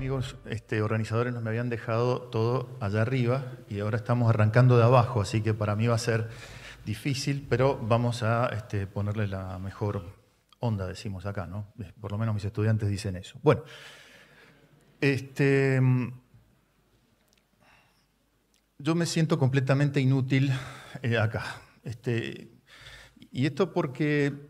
amigos este, organizadores nos me habían dejado todo allá arriba y ahora estamos arrancando de abajo, así que para mí va a ser difícil, pero vamos a este, ponerle la mejor onda, decimos acá, ¿no? Por lo menos mis estudiantes dicen eso. Bueno, este, yo me siento completamente inútil eh, acá. y esto porque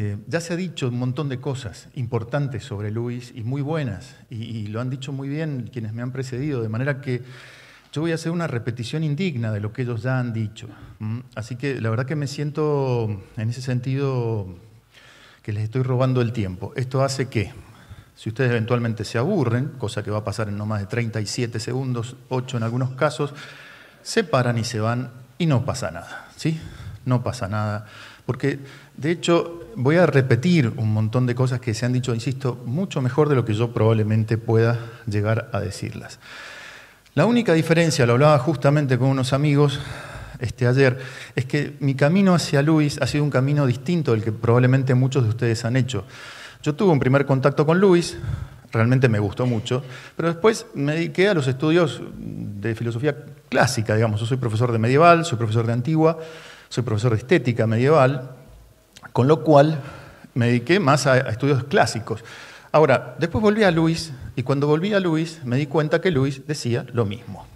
eh, ya se ha dicho un montón de cosas importantes sobre Luis y muy buenas, y, lo han dicho muy bien quienes me han precedido, de manera que yo voy a hacer una repetición indigna de lo que ellos ya han dicho. Así que la verdad que me siento en ese sentido que les estoy robando el tiempo. Esto hace que, si ustedes eventualmente se aburren, cosa que va a pasar en no más de 37 segundos, 8 en algunos casos, se paran y se van y no pasa nada, ¿sí? No pasa nada porque de hecho voy a repetir un montón de cosas que se han dicho, insisto, mucho mejor de lo que yo probablemente pueda llegar a decirlas. La única diferencia, lo hablaba justamente con unos amigos este, ayer, es que mi camino hacia Luis ha sido un camino distinto del que probablemente muchos de ustedes han hecho. Yo tuve un primer contacto con Luis, realmente me gustó mucho, pero después me dediqué a los estudios de filosofía clásica, digamos. Yo soy profesor de medieval, soy profesor de antigua, soy profesor de estética medieval, con lo cual me dediqué más a, estudios clásicos. Ahora, después volví a Luis y cuando volví a Luis me di cuenta que Luis decía lo mismo.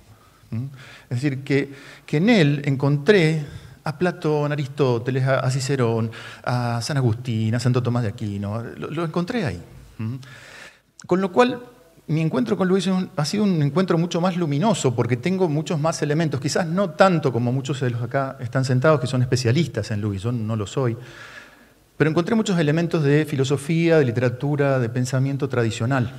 Es decir, que, en él encontré a Platón, a Aristóteles, a Cicerón, a San Agustín, a Santo Tomás de Aquino, lo, lo encontré ahí. Con lo cual, mi encuentro con Luis ha sido un encuentro mucho más luminoso porque tengo muchos más elementos, quizás no tanto como muchos de los acá están sentados que son especialistas en Luis, yo no lo soy, pero encontré muchos elementos de filosofía, de literatura, de pensamiento tradicional,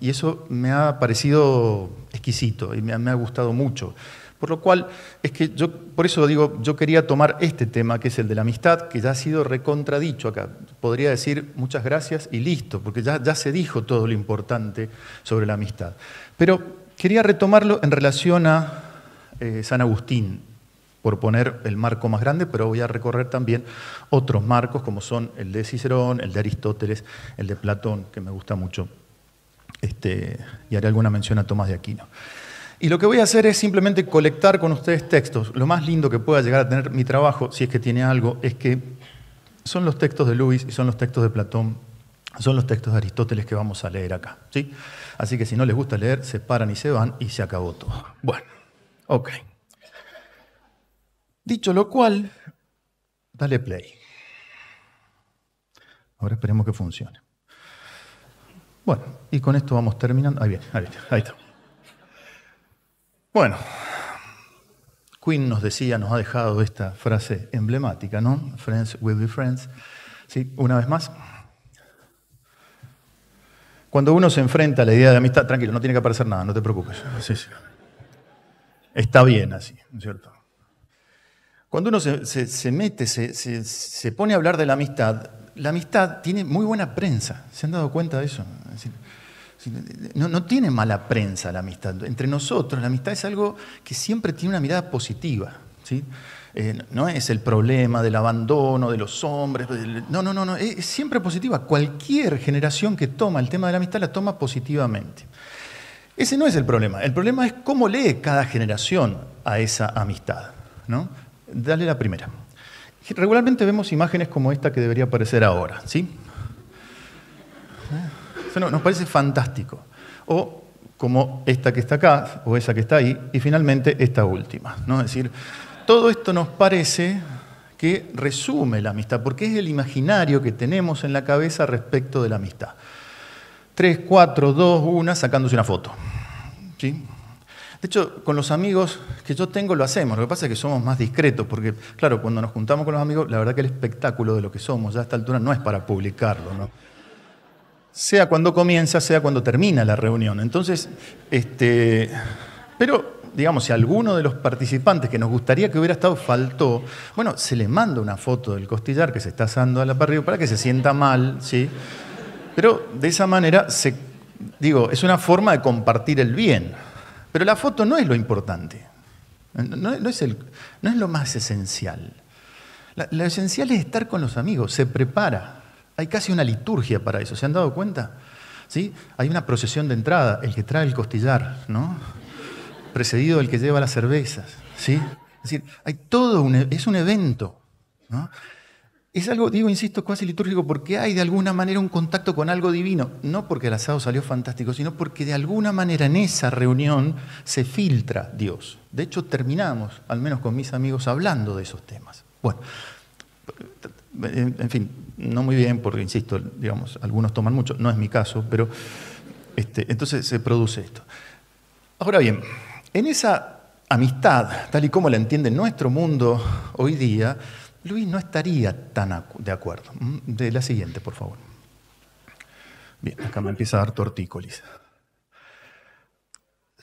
y eso me ha parecido exquisito y me ha gustado mucho. Por lo cual, es que yo, por eso digo, yo quería tomar este tema, que es el de la amistad, que ya ha sido recontradicho acá. Podría decir muchas gracias y listo, porque ya, se dijo todo lo importante sobre la amistad. Pero quería retomarlo en relación a eh, San Agustín, por poner el marco más grande, pero voy a recorrer también otros marcos, como son el de Cicerón, el de Aristóteles, el de Platón, que me gusta mucho, este, y haré alguna mención a Tomás de Aquino. Y lo que voy a hacer es simplemente colectar con ustedes textos. Lo más lindo que pueda llegar a tener mi trabajo, si es que tiene algo, es que son los textos de Lewis y son los textos de Platón, son los textos de Aristóteles que vamos a leer acá. ¿sí? Así que si no les gusta leer, se paran y se van y se acabó todo. Bueno, ok. Dicho lo cual, dale play. Ahora esperemos que funcione. Bueno, y con esto vamos terminando. Ahí bien, ahí está. Bueno, Quinn nos decía, nos ha dejado esta frase emblemática, ¿no? Friends will be friends. ¿Sí? Una vez más. Cuando uno se enfrenta a la idea de amistad, tranquilo, no tiene que aparecer nada, no te preocupes. Está bien así, ¿no es cierto? Cuando uno se, mete, se, pone a hablar de la amistad, la amistad tiene muy buena prensa. ¿Se han dado cuenta de eso? Es eh, no, tiene mala prensa la amistad. Entre nosotros, la amistad es algo que siempre tiene una mirada positiva. ¿sí? Eh, no es el problema del abandono de los hombres. Pues, no, no, no, no. Es, siempre positiva. Cualquier generación que toma el tema de la amistad la toma positivamente. Ese no es el problema. El problema es cómo lee cada generación a esa amistad. ¿no? Dale la primera. Regularmente vemos imágenes como esta que debería aparecer ahora. ¿sí? nos parece fantástico. O como esta que está acá, o esa que está ahí, y finalmente esta última. ¿no? Es decir, todo esto nos parece que resume la amistad, porque es el imaginario que tenemos en la cabeza respecto de la amistad. Tres, cuatro, dos, una, sacándose una foto. ¿Sí? De hecho, con los amigos que yo tengo lo hacemos, lo que pasa es que somos más discretos, porque claro, cuando nos juntamos con los amigos, la verdad que el espectáculo de lo que somos ya a esta altura no es para publicarlo. ¿no? sea cuando comienza, sea cuando termina la reunión. Entonces, este, pero digamos, si alguno de los participantes que nos gustaría que hubiera estado faltó, bueno, se le manda una foto del costillar que se está asando a la parrilla para que se sienta mal, ¿sí? Pero de esa manera, se, digo, es una forma de compartir el bien. Pero la foto no es lo importante, no, es, lo más esencial. lo esencial es estar con los amigos, se prepara, hay casi una liturgia para eso, ¿se han dado cuenta? ¿Sí? Hay una procesión de entrada, el que trae el costillar, ¿no? precedido del que lleva las cervezas. ¿sí? Es hay todo, un, e, es un evento. Es algo, digo, insisto, casi litúrgico porque hay de alguna manera un contacto con algo divino. No porque el asado salió fantástico, sino porque de alguna manera en esa reunión se filtra Dios. De hecho, terminamos, al menos con mis amigos, hablando de esos temas. Bueno, en fin, no muy bien, porque insisto, digamos, algunos toman mucho, no es mi caso, pero este, entonces se produce esto. Ahora bien, en esa amistad, tal y como la entiende nuestro mundo hoy día, Luis no estaría tan de acuerdo. Mm, de la siguiente, por favor. Bien, acá me empieza a dar tortícolis.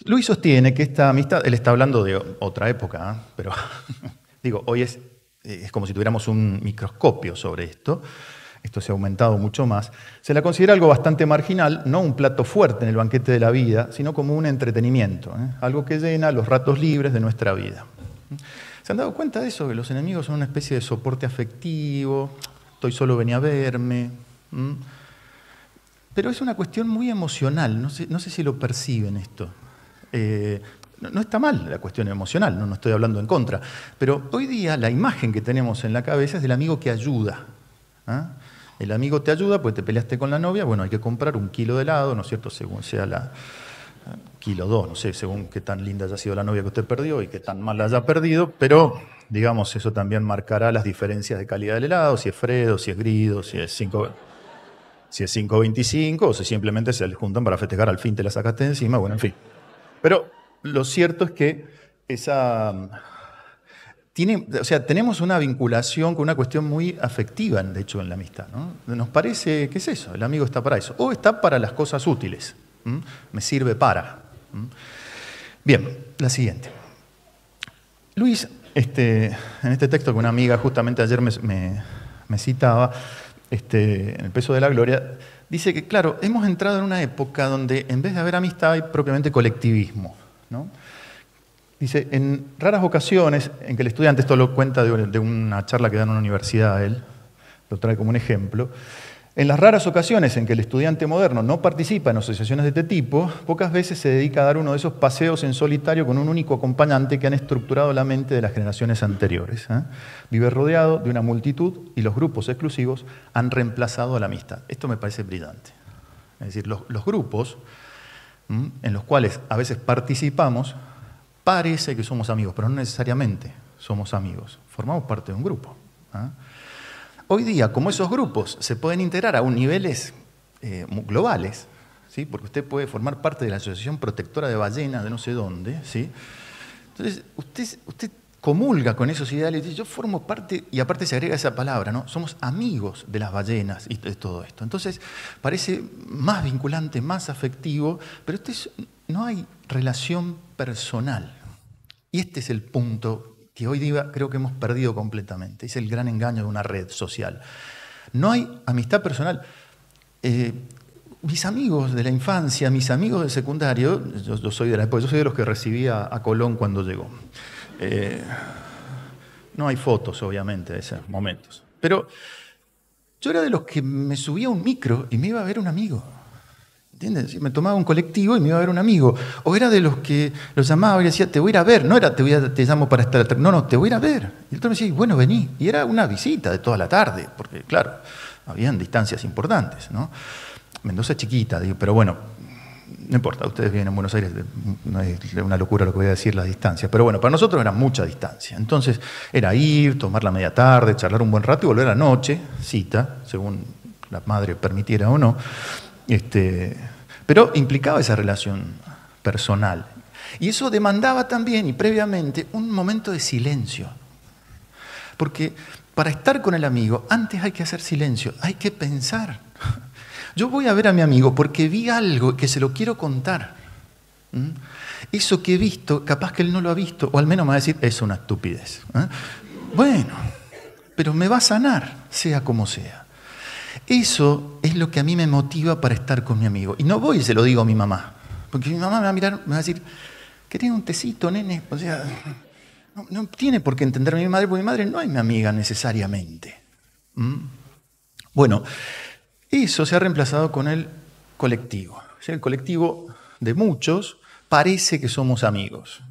Luis sostiene que esta amistad, él está hablando de otra época, ¿eh? pero digo, hoy es eh, es como si tuviéramos un microscopio sobre esto, esto se ha aumentado mucho más, se la considera algo bastante marginal, no un plato fuerte en el banquete de la vida, sino como un entretenimiento, ¿eh? algo que llena los ratos libres de nuestra vida. ¿Se han dado cuenta de eso? Que los enemigos son una especie de soporte afectivo, estoy solo, venía a verme. Pero es una cuestión muy emocional, no sé, si lo perciben esto. Eh, no, está mal la cuestión emocional, no, no estoy hablando en contra, pero hoy día la imagen que tenemos en la cabeza es del amigo que ayuda. ¿ah? El amigo te ayuda, pues te peleaste con la novia, bueno, hay que comprar un kilo de helado, ¿no es cierto?, según sea la... Ah, kilo dos, no sé, según qué tan linda haya sido la novia que usted perdió y qué tan mal la haya perdido, pero digamos, eso también marcará las diferencias de calidad del helado, si es Fredo, si es Grido, si es 5... Si es 5.25 o si simplemente se les juntan para festejar al fin te la sacaste encima, bueno, en fin. Pero lo cierto es que esa... Tiene, o sea, tenemos una vinculación con una cuestión muy afectiva, de hecho, en la amistad. ¿no? Nos parece que es eso, el amigo está para eso, o está para las cosas útiles, me sirve para. Bien, la siguiente. Luis, este, en este texto que una amiga justamente ayer me, citaba, este, en el peso de la gloria, dice que, claro, hemos entrado en una época donde en vez de haber amistad hay propiamente colectivismo. Dice, en raras ocasiones en que el estudiante, esto lo cuenta de una charla que da en una universidad a él, lo trae como un ejemplo, en las raras ocasiones en que el estudiante moderno no participa en asociaciones de este tipo, pocas veces se dedica a dar uno de esos paseos en solitario con un único acompañante que han estructurado la mente de las generaciones anteriores. ¿eh? Vive rodeado de una multitud y los grupos exclusivos han reemplazado a la amistad. Esto me parece brillante. Es decir, los grupos en los cuales a veces participamos, parece que somos amigos, pero no necesariamente somos amigos, formamos parte de un grupo. ¿ah? Hoy día, como esos grupos se pueden integrar a niveles eh, globales, ¿sí? porque usted puede formar parte de la Asociación Protectora de Ballenas de no sé dónde, ¿sí? entonces usted, usted comulga con esos ideales y yo formo parte, y aparte se agrega esa palabra, ¿no? Somos amigos de las ballenas y de todo esto. Entonces, parece más vinculante, más afectivo, pero este no hay relación personal. Y este es el punto que hoy día creo que hemos perdido completamente. Es el gran engaño de una red social. No hay amistad personal. Eh, mis amigos de la infancia, mis amigos de secundario, yo, soy de yo soy de los que recibí a Colón cuando llegó. Eh, no hay fotos, obviamente, de esos momentos. Pero yo era de los que me subía a un micro y me iba a ver un amigo. ¿Entiendes? Me tomaba un colectivo y me iba a ver un amigo. O era de los que los llamaba y decía, te voy a ir a ver. No era, te, voy a, te llamo para estar. No, no, te voy a ir a ver. Y el otro me decía, bueno, vení. Y era una visita de toda la tarde, porque claro, habían distancias importantes. ¿no? Mendoza chiquita, pero bueno, no importa, ustedes vienen a Buenos Aires, no es una locura lo que voy a decir, las distancia pero bueno, para nosotros era mucha distancia. Entonces era ir, tomar la media tarde, charlar un buen rato y volver a la noche, cita, según la madre permitiera o no, este, pero implicaba esa relación personal. Y eso demandaba también y previamente un momento de silencio, porque para estar con el amigo antes hay que hacer silencio, hay que pensar. Yo voy a ver a mi amigo porque vi algo que se lo quiero contar. Eso que he visto, capaz que él no lo ha visto, o al menos me va a decir, es una estupidez. ¿eh? Bueno, pero me va a sanar, sea como sea. Eso es lo que a mí me motiva para estar con mi amigo. Y no voy y se lo digo a mi mamá, porque mi mamá me va a mirar, me va a decir, tiene un tecito, nene? O sea, no, tiene por qué entender mi madre, porque mi madre no es mi amiga necesariamente. Bueno, eso se ha reemplazado con el colectivo. el colectivo de muchos parece que somos amigos.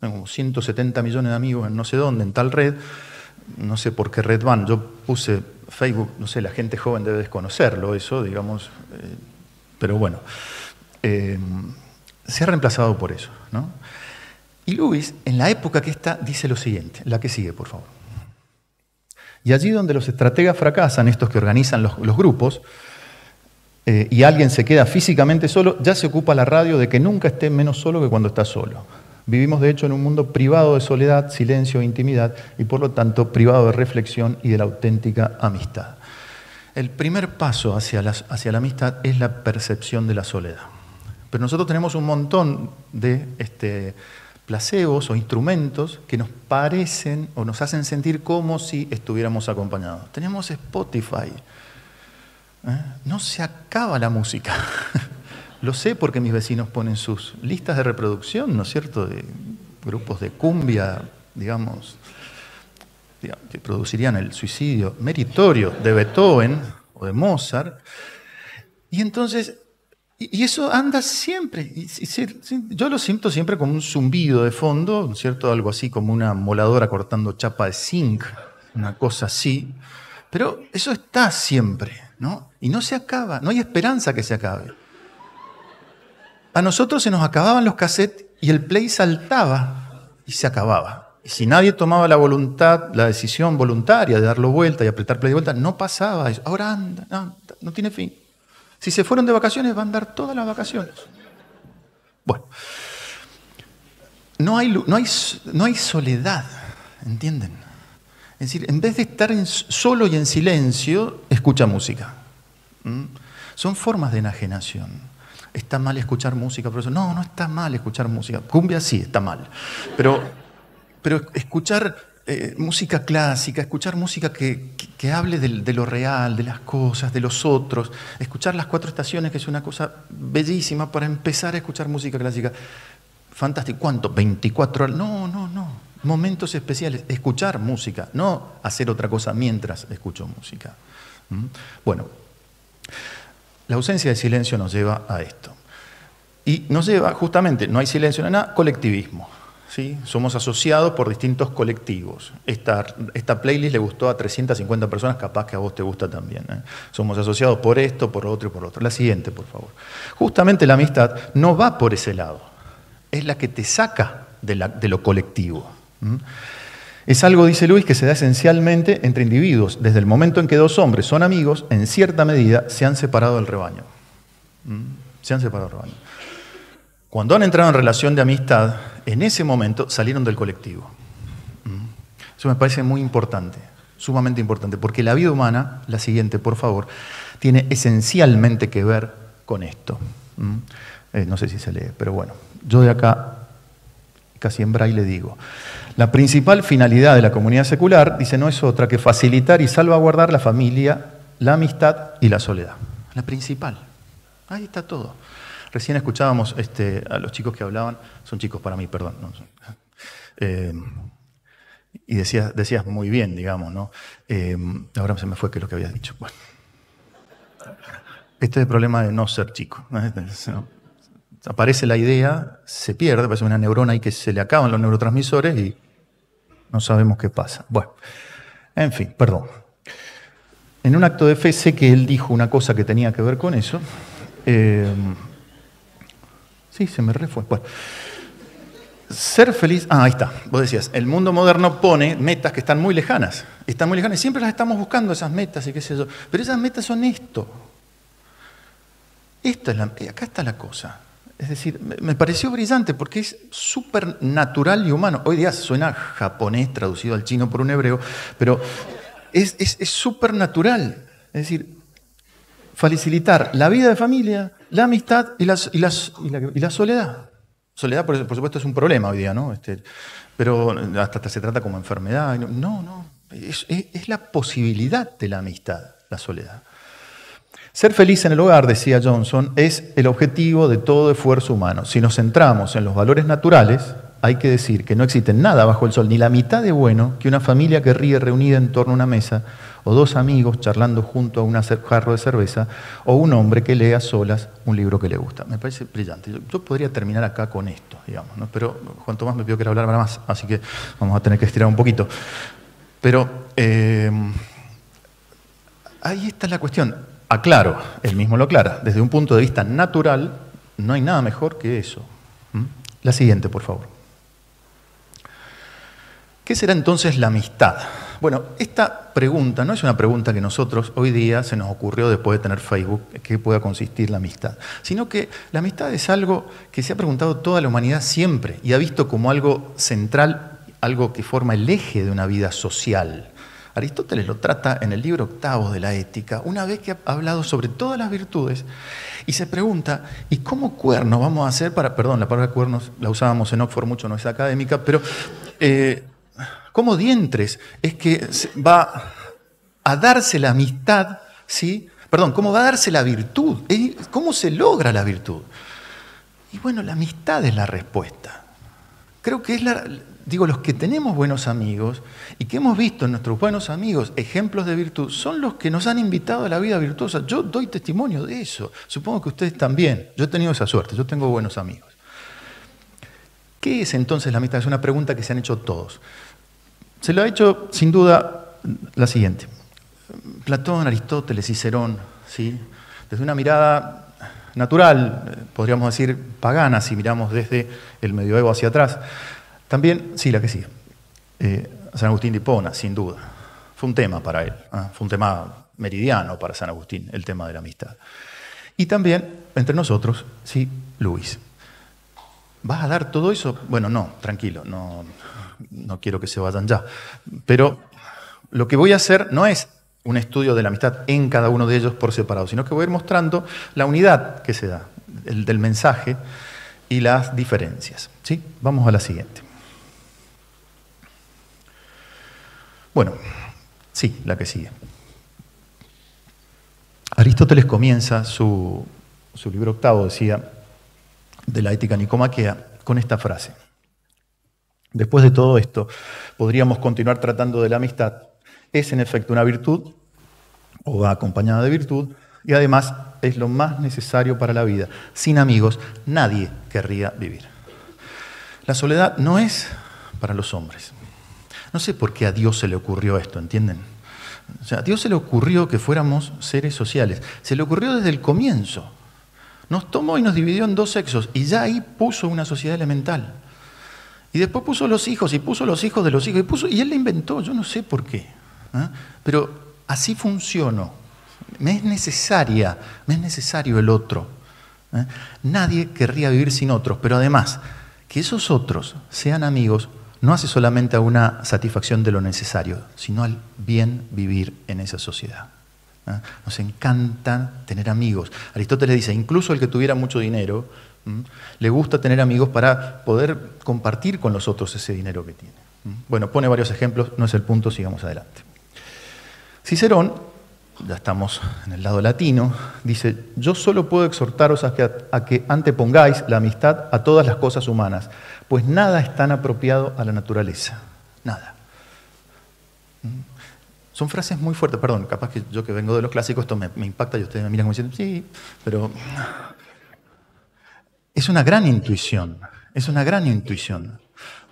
Tengo 170 millones de amigos en no sé dónde, en tal red. No sé por qué red van. Yo puse Facebook, no sé, la gente joven debe desconocerlo, eso, digamos. Eh, pero bueno, eh, se ha reemplazado por eso. Y Luis, en la época que está, dice lo siguiente. La que sigue, por favor. Y allí donde los estrategas fracasan, estos que organizan los, grupos, eh, y alguien se queda físicamente solo, ya se ocupa la radio de que nunca esté menos solo que cuando está solo. Vivimos de hecho en un mundo privado de soledad, silencio, intimidad y por lo tanto privado de reflexión y de la auténtica amistad. El primer paso hacia la, hacia la amistad es la percepción de la soledad. Pero nosotros tenemos un montón de este, placebos o instrumentos que nos parecen o nos hacen sentir como si estuviéramos acompañados. Tenemos Spotify. ¿eh? No se acaba la música. Lo sé porque mis vecinos ponen sus listas de reproducción, ¿no es cierto?, de grupos de cumbia, digamos, que producirían el suicidio meritorio de Beethoven o de Mozart. Y entonces y, eso anda siempre. Y, yo lo siento siempre como un zumbido de fondo, ¿cierto? Algo así como una moladora cortando chapa de zinc, una cosa así. Pero eso está siempre, ¿no? Y no se acaba, no hay esperanza que se acabe. A nosotros se nos acababan los cassettes y el play saltaba y se acababa. Y si nadie tomaba la voluntad, la decisión voluntaria de darlo vuelta y apretar play de vuelta, no pasaba eso. Ahora anda no tiene fin. Si se fueron de vacaciones, van a dar todas las vacaciones. Bueno, no hay, no hay, no hay soledad, ¿entienden? Es decir, en vez de estar solo y en silencio, escucha música. Son formas de enajenación. Está mal escuchar música, eso No, no está mal escuchar música. Cumbia sí está mal. Pero, pero escuchar eh, música clásica, escuchar música que, que, hable de, lo real, de las cosas, de los otros, escuchar las cuatro estaciones, que es una cosa bellísima para empezar a escuchar música clásica. Fantástico. ¿Cuánto? 24 horas. No, no, no. Momentos especiales. Escuchar música, no hacer otra cosa mientras escucho música. ¿Mm? Bueno, la ausencia de silencio nos lleva a esto. Y nos lleva, justamente, no hay silencio, en nada, colectivismo somos asociados por distintos colectivos. Esta, playlist le gustó a 350 personas, capaz que a vos te gusta también. ¿eh? Somos asociados por esto, por otro y por otro. La siguiente, por favor. Justamente la amistad no va por ese lado, es la que te saca de, lo colectivo. Es algo, dice Luis, que se da esencialmente entre individuos. Desde el momento en que dos hombres son amigos, en cierta medida se han separado del rebaño. Se han separado del rebaño. Cuando han entrado en relación de amistad, en ese momento salieron del colectivo. Mm. Eso me parece muy importante, sumamente importante, porque la vida humana, la siguiente, por favor, tiene esencialmente que ver con esto. Mm. Eh, no sé si se lee, pero bueno, yo de acá casi en braille le digo. La principal finalidad de la comunidad secular, dice, no es otra que facilitar y salvaguardar la familia, la amistad y la soledad. La principal. Ahí está todo. Recién escuchábamos este, a los chicos que hablaban, son chicos para mí, perdón. Eh, y decías, muy bien, digamos, ¿no? Eh, ahora se me fue que es lo que habías dicho. Bueno. Este es el problema de no ser chico. Este aparece la idea, se pierde, parece una neurona y que se le acaban los neurotransmisores y no sabemos qué pasa. Bueno, en fin, perdón. En un acto de fe sé que él dijo una cosa que tenía que ver con eso. Eh, Sí, se me refue. Ser feliz. Ah, ahí está. Vos decías, el mundo moderno pone metas que están muy lejanas. Están muy lejanas. Siempre las estamos buscando, esas metas y qué sé yo. Pero esas metas son esto. Esta es la, eh, acá está la cosa. Es decir, me pareció brillante porque es súper natural y humano. Hoy día suena japonés traducido al chino por un hebreo, pero es súper natural. Es decir, facilitar la vida de familia, la amistad y, y, la, soledad. Soledad, por, supuesto, es un problema hoy día, ¿no? Este, pero hasta, se trata como enfermedad. No, no. Es, es, la posibilidad de la amistad, la soledad. Ser feliz en el hogar, decía Johnson, es el objetivo de todo esfuerzo humano. Si nos centramos en los valores naturales, hay que decir que no existe nada bajo el sol, ni la mitad de bueno, que una familia que ríe reunida en torno a una mesa, o dos amigos charlando junto a un jarro de cerveza, o un hombre que lea solas un libro que le gusta. Me parece brillante. Yo, podría terminar acá con esto, digamos, pero Juan Tomás me pidió que era hablar más, así que vamos a tener que estirar un poquito. Pero em, ahí está la cuestión. Aclaro, él mismo lo aclara, desde un punto de vista natural, no hay nada mejor que eso. ¿Mm? La siguiente, por favor. ¿Qué será entonces la amistad? Bueno, esta pregunta no es una pregunta que nosotros hoy día se nos ocurrió después de tener Facebook, qué pueda consistir la amistad, sino que la amistad es algo que se ha preguntado toda la humanidad siempre y ha visto como algo central, algo que forma el eje de una vida social. Aristóteles lo trata en el libro octavo de la ética, una vez que ha hablado sobre todas las virtudes, y se pregunta, ¿y cómo cuernos vamos a hacer para, perdón, la palabra cuernos la usábamos en Oxford mucho, no es académica, pero... Eh, ¿Cómo dientes es que va a darse la amistad, ¿sí? Perdón, ¿cómo va a darse la virtud? ¿Cómo se logra la virtud? Y bueno, la amistad es la respuesta. Creo que es la, digo, los que tenemos buenos amigos y que hemos visto en nuestros buenos amigos ejemplos de virtud, son los que nos han invitado a la vida virtuosa. Yo doy testimonio de eso. Supongo que ustedes también. Yo he tenido esa suerte, yo tengo buenos amigos. ¿Qué es entonces la amistad? Es una pregunta que se han hecho todos. Se lo ha hecho, sin duda, la siguiente. Platón, Aristóteles, Cicerón, ¿sí? desde una mirada natural, podríamos decir pagana, si miramos desde el medioevo hacia atrás. También, sí, la que sigue. Eh, San Agustín de Hipona, sin duda. Fue un tema para él, ¿ah? fue un tema meridiano para San Agustín, el tema de la amistad. Y también, entre nosotros, sí, Luis. ¿Vas a dar todo eso? Bueno, no, tranquilo, no, no quiero que se vayan ya. Pero lo que voy a hacer no es un estudio de la amistad en cada uno de ellos por separado, sino que voy a ir mostrando la unidad que se da, el del mensaje y las diferencias. ¿sí? Vamos a la siguiente. Bueno, sí, la que sigue. Aristóteles comienza su, su libro octavo, decía, de la ética nicomaquea, con esta frase. Después de todo esto, podríamos continuar tratando de la amistad. Es en efecto una virtud, o va acompañada de virtud, y además es lo más necesario para la vida. Sin amigos, nadie querría vivir. La soledad no es para los hombres. No sé por qué a Dios se le ocurrió esto, ¿entienden? O sea, a Dios se le ocurrió que fuéramos seres sociales. Se le ocurrió desde el comienzo. Nos tomó y nos dividió en dos sexos y ya ahí puso una sociedad elemental. Y después puso los hijos, y puso los hijos de los hijos, y, puso, y él la inventó, yo no sé por qué. ¿ah? Pero así funcionó, Me es necesaria, me es necesario el otro. ¿eh? Nadie querría vivir sin otros, pero además, que esos otros sean amigos no hace solamente a una satisfacción de lo necesario, sino al bien vivir en esa sociedad. ¿eh? Nos encanta tener amigos. Aristóteles dice, incluso el que tuviera mucho dinero, le gusta tener amigos para poder compartir con los otros ese dinero que tiene. Bueno, pone varios ejemplos, no es el punto, sigamos adelante. Cicerón, ya estamos en el lado latino, dice, yo solo puedo exhortaros a que, antepongáis la amistad a todas las cosas humanas, pues nada es tan apropiado a la naturaleza, nada. Son frases muy fuertes, perdón, capaz que yo que vengo de los clásicos, esto me, me impacta y ustedes me miran como diciendo, sí, pero es una gran intuición, es una gran intuición.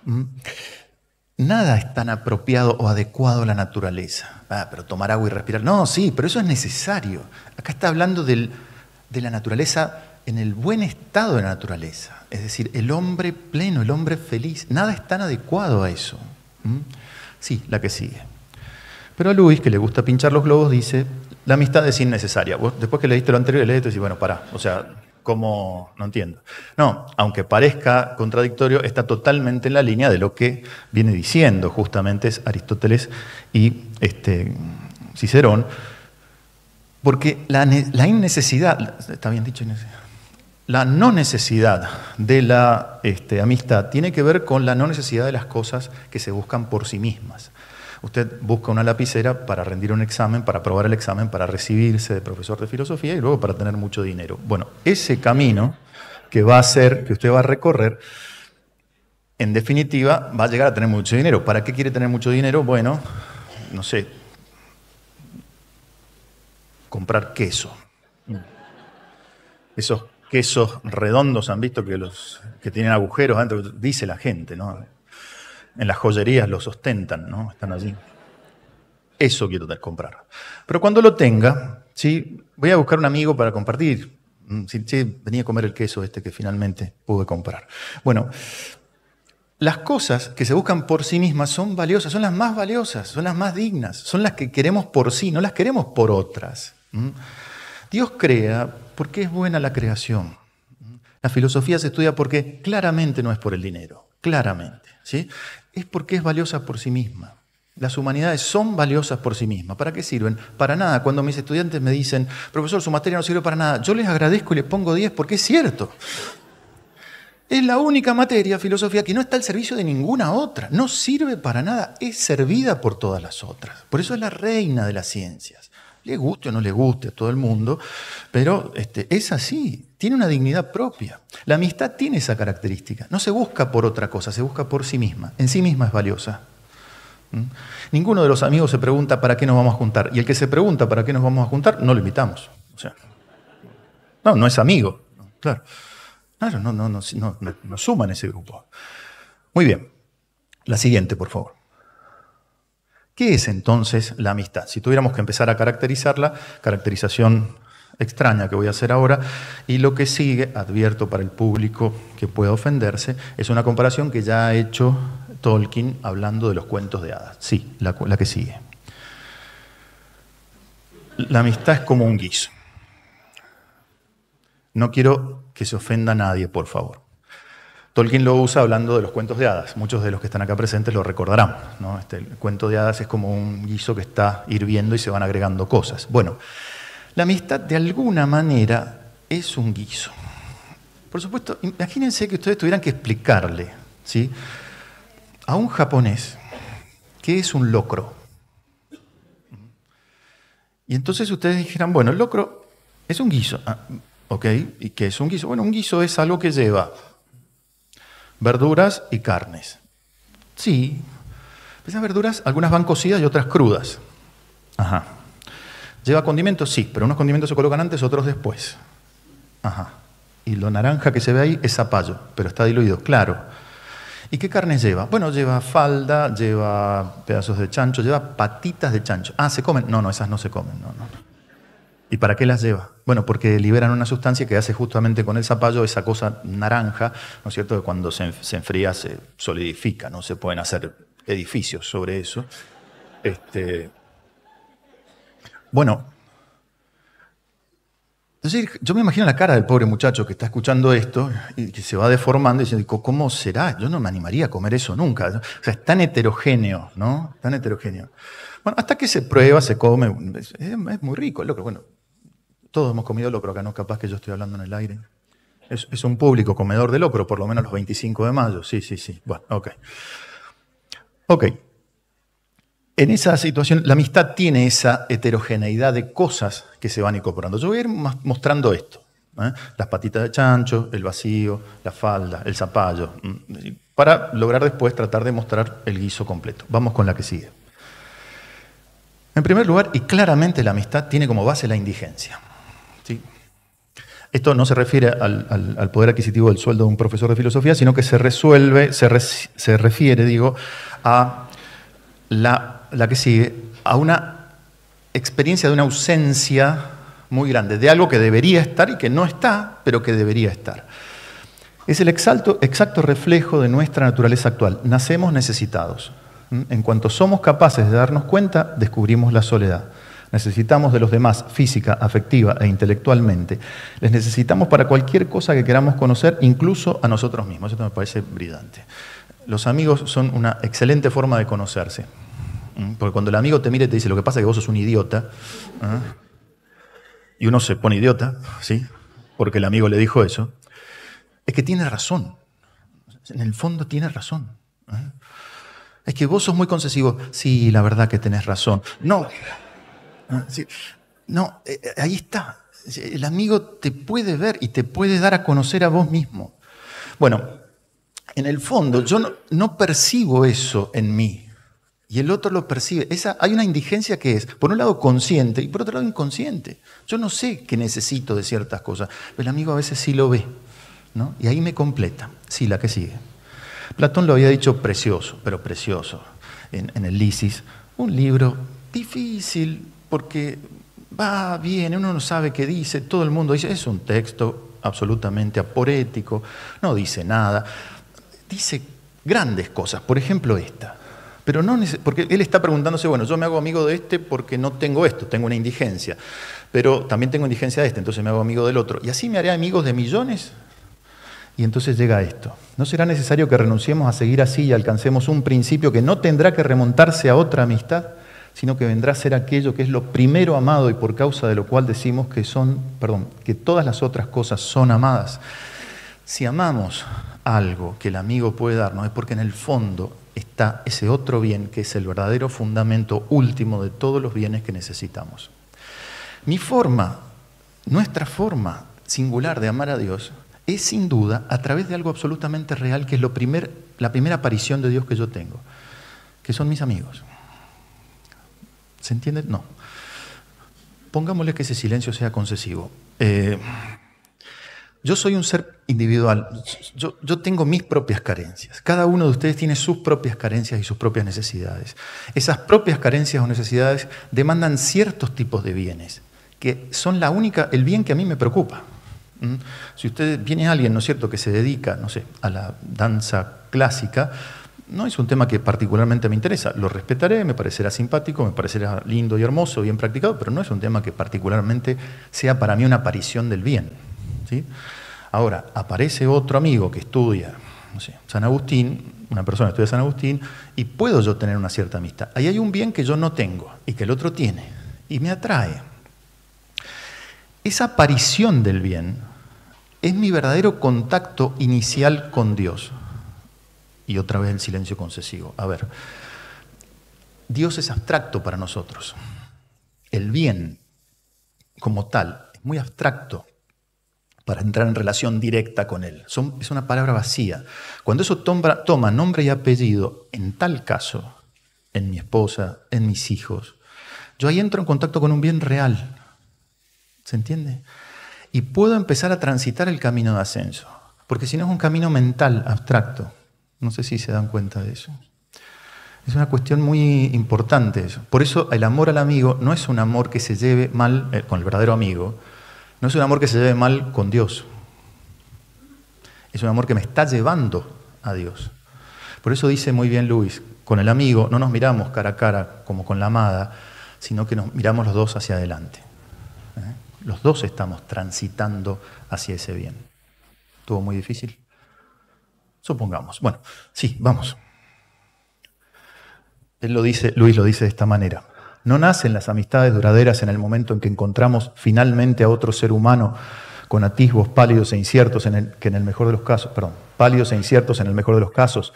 Mm. Nada es tan apropiado o adecuado a la naturaleza. Ah, pero tomar agua y respirar. No, sí, pero eso es necesario. Acá está hablando de la naturaleza en el buen estado de la naturaleza. Es decir, el hombre pleno, el hombre feliz. Nada es tan adecuado a eso. Mm. Sí, la que sigue. Pero a Luis, que le gusta pinchar los globos, dice, la amistad es innecesaria. después que leíste lo anterior, leíste y decís, bueno, pará. O sea, como no entiendo. No, aunque parezca contradictorio, está totalmente en la línea de lo que viene diciendo justamente Aristóteles y este, Cicerón, porque la, innecesidad, está bien dicho, la no necesidad de la este, amistad tiene que ver con la no necesidad de las cosas que se buscan por sí mismas. Usted busca una lapicera para rendir un examen, para aprobar el examen, para recibirse de profesor de filosofía y luego para tener mucho dinero. Bueno, ese camino que va a ser que usted va a recorrer, en definitiva, va a llegar a tener mucho dinero. ¿Para qué quiere tener mucho dinero? Bueno, no sé, comprar queso. Esos quesos redondos, han visto que los que tienen agujeros adentro, dice la gente, ¿no? en las joyerías lo sostentan, ¿no? Están allí. Eso quiero comprar. Pero cuando lo tenga, ¿sí? voy a buscar un amigo para compartir. Mm, sí, sí, venía a comer el queso este que finalmente pude comprar. Bueno, las cosas que se buscan por sí mismas son valiosas, son las más valiosas, son las más dignas, son las que queremos por sí, no las queremos por otras. Dios crea porque es buena la creación. La filosofía se estudia porque claramente no es por el dinero, claramente. ¿sí? es porque es valiosa por sí misma. Las humanidades son valiosas por sí mismas. ¿Para qué sirven? Para nada. Cuando mis estudiantes me dicen, profesor, su materia no sirve para nada, yo les agradezco y les pongo 10 porque es cierto. Es la única materia, filosofía, que no está al servicio de ninguna otra. No sirve para nada. Es servida por todas las otras. Por eso es la reina de las ciencias le guste o no le guste a todo el mundo, pero este, es así, tiene una dignidad propia. La amistad tiene esa característica, no se busca por otra cosa, se busca por sí misma, en sí misma es valiosa. ¿Mm? Ninguno de los amigos se pregunta para qué nos vamos a juntar, y el que se pregunta para qué nos vamos a juntar, no lo invitamos. O sea, no, no es amigo, claro. Claro, no, no, no, no, no suman ese grupo. Muy bien, la siguiente, por favor. ¿Qué es entonces la amistad? Si tuviéramos que empezar a caracterizarla, caracterización extraña que voy a hacer ahora, y lo que sigue, advierto para el público que pueda ofenderse, es una comparación que ya ha hecho Tolkien hablando de los cuentos de hadas. Sí, la, que sigue. La amistad es como un guiso. No quiero que se ofenda a nadie, por favor. Tolkien lo usa hablando de los cuentos de hadas. Muchos de los que están acá presentes lo recordarán. Este, el cuento de hadas es como un guiso que está hirviendo y se van agregando cosas. Bueno, la amistad de alguna manera es un guiso. Por supuesto, imagínense que ustedes tuvieran que explicarle ¿sí? a un japonés qué es un locro. Y entonces ustedes dijeran, bueno, el locro es un guiso. Ah, ¿Ok? ¿Y qué es un guiso? Bueno, un guiso es algo que lleva verduras y carnes. Sí. Esas verduras, algunas van cocidas y otras crudas. Ajá. ¿Lleva condimentos? Sí, pero unos condimentos se colocan antes, otros después. Ajá. Y lo naranja que se ve ahí es zapallo, pero está diluido, claro. ¿Y qué carnes lleva? Bueno, lleva falda, lleva pedazos de chancho, lleva patitas de chancho. Ah, ¿se comen? No, no, esas no se comen. No, no. ¿Y para qué las lleva? Bueno, porque liberan una sustancia que hace justamente con el zapallo esa cosa naranja, ¿no es cierto?, que cuando se, enfría se solidifica, ¿no? Se pueden hacer edificios sobre eso. Este... Bueno, entonces yo me imagino la cara del pobre muchacho que está escuchando esto y que se va deformando y dice, ¿cómo será? Yo no me animaría a comer eso nunca. O sea, es tan heterogéneo, ¿no? Tan heterogéneo. Bueno, hasta que se prueba, se come, es, muy rico, loco. Bueno, todos hemos comido locro acá, no capaz que yo estoy hablando en el aire. Es, un público comedor de locro, por lo menos los 25 de mayo. Sí, sí, sí. Bueno, ok. Ok. En esa situación, la amistad tiene esa heterogeneidad de cosas que se van incorporando. Yo voy a ir mostrando esto. ¿eh? Las patitas de chancho, el vacío, la falda, el zapallo, mm. para lograr después tratar de mostrar el guiso completo. Vamos con la que sigue. En primer lugar, y claramente la amistad tiene como base la indigencia. ¿sí? Esto no se refiere al, poder adquisitivo del sueldo de un profesor de filosofía, sino que se resuelve, se, se refiere, digo, a la, que sigue, a una experiencia de una ausencia muy grande, de algo que debería estar y que no está, pero que debería estar. Es el exacto reflejo de nuestra naturaleza actual. Nacemos necesitados. ¿Mm? En cuanto somos capaces de darnos cuenta, descubrimos la soledad necesitamos de los demás física, afectiva e intelectualmente. Les necesitamos para cualquier cosa que queramos conocer, incluso a nosotros mismos. Eso me parece brillante. Los amigos son una excelente forma de conocerse. Porque cuando el amigo te mira y te dice, lo que pasa es que vos sos un idiota, y uno se pone idiota, ¿sí? Porque el amigo le dijo eso, es que tiene razón. En el fondo tiene razón. Es que vos sos muy concesivo. Sí, la verdad que tenés razón. No, Ah, no, eh, eh, ahí está. El amigo te puede ver y te puede dar a conocer a vos mismo. Bueno, en el fondo yo no, percibo eso en mí y el otro lo percibe. Esa, hay una indigencia que es, por un lado, consciente y por otro lado, inconsciente. Yo no sé que necesito de ciertas cosas, pero el amigo a veces sí lo ve. ¿no? Y ahí me completa. Sí, la que sigue. Platón lo había dicho precioso, pero precioso, en, el Lisis. Un libro difícil, porque va, bien, uno no sabe qué dice, todo el mundo dice, es un texto absolutamente aporético, no dice nada, dice grandes cosas, por ejemplo esta. Pero no porque él está preguntándose, bueno, yo me hago amigo de este porque no tengo esto, tengo una indigencia, pero también tengo indigencia de este, entonces me hago amigo del otro. Y así me haré amigos de millones. Y entonces llega esto. ¿No será necesario que renunciemos a seguir así y alcancemos un principio que no tendrá que remontarse a otra amistad? sino que vendrá a ser aquello que es lo primero amado y por causa de lo cual decimos que son, perdón, que todas las otras cosas son amadas. Si amamos algo que el amigo puede darnos es porque en el fondo está ese otro bien que es el verdadero fundamento último de todos los bienes que necesitamos. Mi forma, nuestra forma singular de amar a Dios es sin duda a través de algo absolutamente real que es la primera aparición de Dios que yo tengo, que son mis amigos. ¿Se entiende? No. Pongámosle que ese silencio sea concesivo. Eh, yo soy un ser individual, yo, tengo mis propias carencias, cada uno de ustedes tiene sus propias carencias y sus propias necesidades. Esas propias carencias o necesidades demandan ciertos tipos de bienes, que son la única, el bien que a mí me preocupa. ¿Mm? Si usted viene alguien, ¿no es cierto?, que se dedica, no sé, a la danza clásica, no es un tema que particularmente me interesa. Lo respetaré, me parecerá simpático, me parecerá lindo y hermoso, bien practicado, pero no es un tema que particularmente sea para mí una aparición del bien. ¿sí? Ahora, aparece otro amigo que estudia San Agustín, una persona que estudia San Agustín, y puedo yo tener una cierta amistad. Ahí hay un bien que yo no tengo y que el otro tiene, y me atrae. Esa aparición del bien es mi verdadero contacto inicial con Dios. Y otra vez el silencio concesivo. A ver, Dios es abstracto para nosotros. El bien como tal es muy abstracto para entrar en relación directa con Él. es una palabra vacía. Cuando eso toma nombre y apellido, en tal caso, en mi esposa, en mis hijos, yo ahí entro en contacto con un bien real. ¿Se entiende? Y puedo empezar a transitar el camino de ascenso, porque si no es un camino mental, abstracto, no sé si se dan cuenta de eso. Es una cuestión muy importante eso. Por eso el amor al amigo no es un amor que se lleve mal eh, con el verdadero amigo, no es un amor que se lleve mal con Dios. Es un amor que me está llevando a Dios. Por eso dice muy bien Luis, con el amigo no nos miramos cara a cara como con la amada, sino que nos miramos los dos hacia adelante. ¿eh? Los dos estamos transitando hacia ese bien. ¿Tuvo muy difícil? Supongamos. Bueno, sí, vamos. Él lo dice, Luis lo dice de esta manera. No nacen las amistades duraderas en el momento en que encontramos finalmente a otro ser humano con atisbos pálidos e inciertos en el, que en el mejor de los casos, perdón, pálidos e inciertos en el mejor de los casos,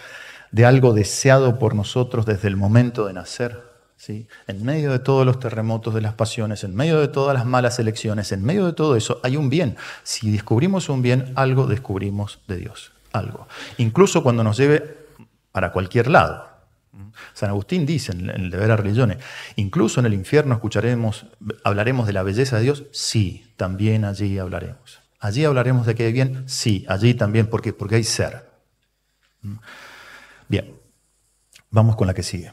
de algo deseado por nosotros desde el momento de nacer. ¿sí? En medio de todos los terremotos de las pasiones, en medio de todas las malas elecciones, en medio de todo eso hay un bien. Si descubrimos un bien, algo descubrimos de Dios algo. Incluso cuando nos lleve para cualquier lado. San Agustín dice en el De a religiones, incluso en el infierno escucharemos, hablaremos de la belleza de Dios, sí, también allí hablaremos. Allí hablaremos de que hay bien, sí, allí también, porque, porque hay ser. ¿Mm? Bien, vamos con la que sigue.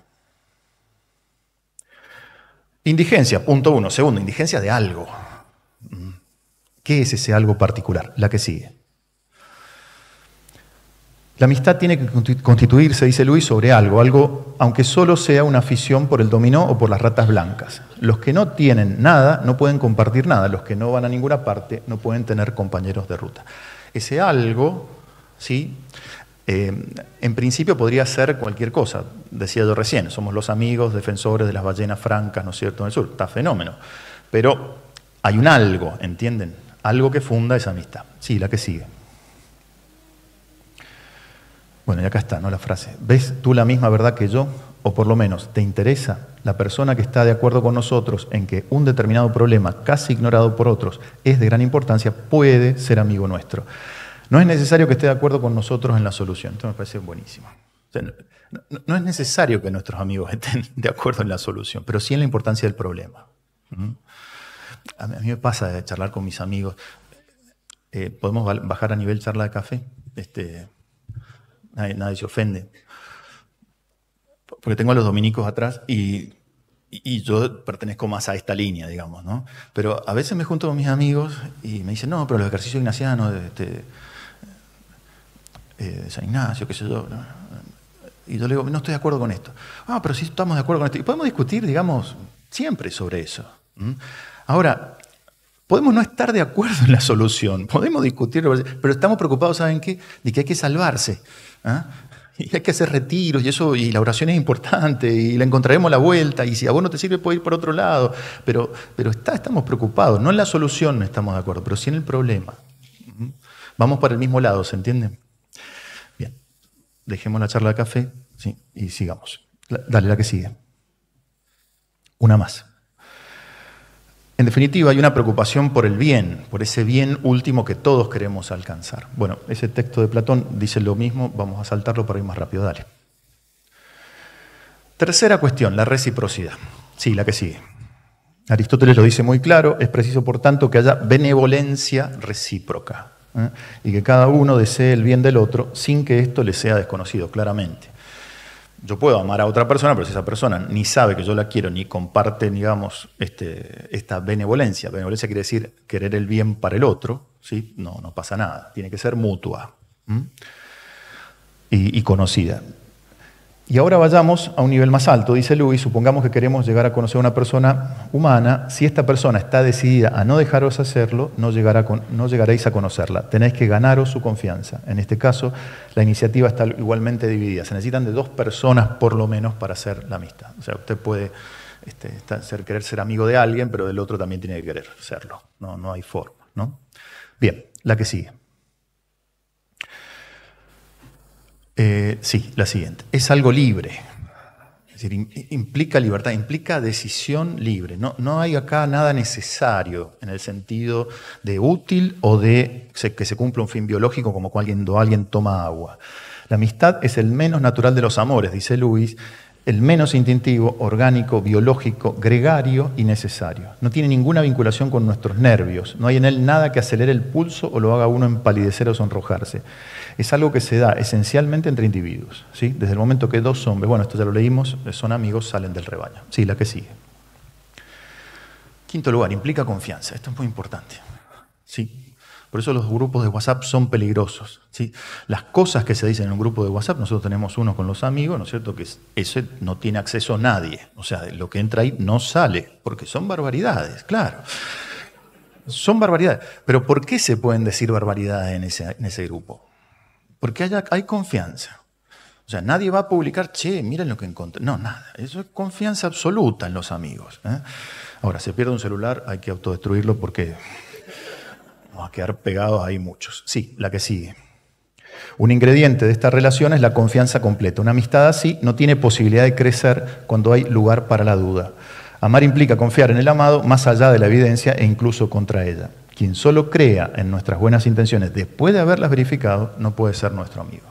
Indigencia, punto uno. Segundo, indigencia de algo. ¿Mm? ¿Qué es ese algo particular? La que sigue. La amistad tiene que constituirse, dice Luis, sobre algo, algo aunque solo sea una afición por el dominó o por las ratas blancas. Los que no tienen nada no pueden compartir nada, los que no van a ninguna parte no pueden tener compañeros de ruta. Ese algo, ¿sí? Eh, en principio podría ser cualquier cosa, decía yo recién, somos los amigos, defensores de las ballenas francas, ¿no es cierto?, en el sur, está fenómeno. Pero hay un algo, ¿entienden? Algo que funda esa amistad. Sí, la que sigue. Bueno, y acá está, ¿no? La frase. ¿Ves tú la misma verdad que yo? O por lo menos, ¿te interesa la persona que está de acuerdo con nosotros en que un determinado problema, casi ignorado por otros, es de gran importancia, puede ser amigo nuestro? No es necesario que esté de acuerdo con nosotros en la solución. Esto me parece buenísimo. no, es necesario que nuestros amigos estén de acuerdo en la solución, pero sí en la importancia del problema. ¿Mm? A mí me pasa de charlar con mis amigos. Eh, ¿Podemos bajar a nivel charla de café? Este, nadie, se ofende. Porque tengo a los dominicos atrás y, yo pertenezco más a esta línea, digamos, ¿no? Pero a veces me junto con mis amigos y me dicen, no, pero los ejercicios ignacianos, este, de San Ignacio, qué sé yo. Y yo le digo, no estoy de acuerdo con esto. Ah, pero sí estamos de acuerdo con esto. Y podemos discutir, digamos, siempre sobre eso. Ahora, podemos no estar de acuerdo en la solución, podemos discutirlo, pero estamos preocupados, ¿saben qué? De que hay que salvarse. ¿Ah? Y hay que hacer retiros y eso, y la oración es importante, y la encontraremos a la vuelta, y si a vos no te sirve, puedes ir por otro lado. Pero, está, estamos preocupados, no en la solución no estamos de acuerdo, pero sí en el problema. Vamos para el mismo lado, ¿se entiende? Bien, dejemos la charla de café sí, y sigamos. Dale, la que sigue. Una más. En definitiva, hay una preocupación por el bien, por ese bien último que todos queremos alcanzar. Bueno, ese texto de Platón dice lo mismo, vamos a saltarlo para ir más rápido, dale. Tercera cuestión, la reciprocidad. Sí, la que sigue. Aristóteles lo dice muy claro, es preciso por tanto que haya benevolencia recíproca ¿eh? y que cada uno desee el bien del otro sin que esto le sea desconocido claramente. Yo puedo amar a otra persona, pero si esa persona ni sabe que yo la quiero, ni comparte, digamos, este, esta benevolencia. Benevolencia quiere decir querer el bien para el otro, ¿sí? No, no pasa nada. Tiene que ser mutua y conocida. Y ahora vayamos a un nivel más alto, dice Luis, supongamos que queremos llegar a conocer a una persona humana, si esta persona está decidida a no dejaros hacerlo, no, llegaréis a conocerla, tenéis que ganaros su confianza. En este caso, la iniciativa está igualmente dividida, se necesitan de dos personas por lo menos para hacer la amistad. O sea, usted puede este, querer ser amigo de alguien, pero del otro también tiene que querer serlo, no, no hay forma. ¿no? Bien, la que sigue. Eh, sí, la siguiente. Es algo libre. Es decir, implica libertad, implica decisión libre. No, no hay acá nada necesario en el sentido de útil o de que se cumpla un fin biológico como cuando alguien toma agua. La amistad es el menos natural de los amores, dice Luis, el menos instintivo, orgánico, biológico, gregario y necesario. No tiene ninguna vinculación con nuestros nervios, no hay en él nada que acelere el pulso o lo haga uno empalidecer o sonrojarse es algo que se da esencialmente entre individuos. ¿sí? Desde el momento que dos hombres, bueno, esto ya lo leímos, son amigos, salen del rebaño. Sí, la que sigue. Quinto lugar, implica confianza. Esto es muy importante. ¿sí? Por eso los grupos de WhatsApp son peligrosos. ¿sí? Las cosas que se dicen en un grupo de WhatsApp, nosotros tenemos uno con los amigos, ¿no es cierto? Que ese no tiene acceso nadie. O sea, lo que entra ahí no sale, porque son barbaridades, claro. Son barbaridades. Pero ¿por qué se pueden decir barbaridades en ese grupo? Porque hay confianza. O sea, nadie va a publicar, che, miren lo que encontré. No, nada. Eso es confianza absoluta en los amigos. ¿eh? Ahora, se si pierde un celular, hay que autodestruirlo porque vamos a quedar pegados ahí muchos. Sí, la que sigue. Un ingrediente de esta relación es la confianza completa. Una amistad así no tiene posibilidad de crecer cuando hay lugar para la duda. Amar implica confiar en el amado más allá de la evidencia e incluso contra ella. Quien solo crea en nuestras buenas intenciones después de haberlas verificado no puede ser nuestro amigo.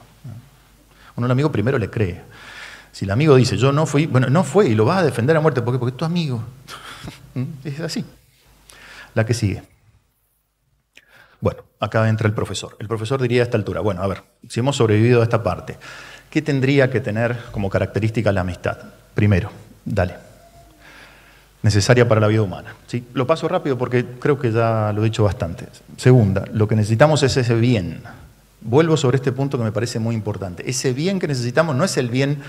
Uno el amigo primero le cree. Si el amigo dice, yo no fui, bueno, no fue y lo va a defender a muerte, ¿por qué? Porque es tu amigo. ¿Mm? es así. La que sigue. Bueno, acá entra el profesor. El profesor diría a esta altura, bueno, a ver, si hemos sobrevivido a esta parte, ¿qué tendría que tener como característica la amistad? Primero, dale necesaria para la vida humana. ¿sí? Lo paso rápido porque creo que ya lo he dicho bastante. Segunda, lo que necesitamos es ese bien. Vuelvo sobre este punto que me parece muy importante. Ese bien que necesitamos no es el bien,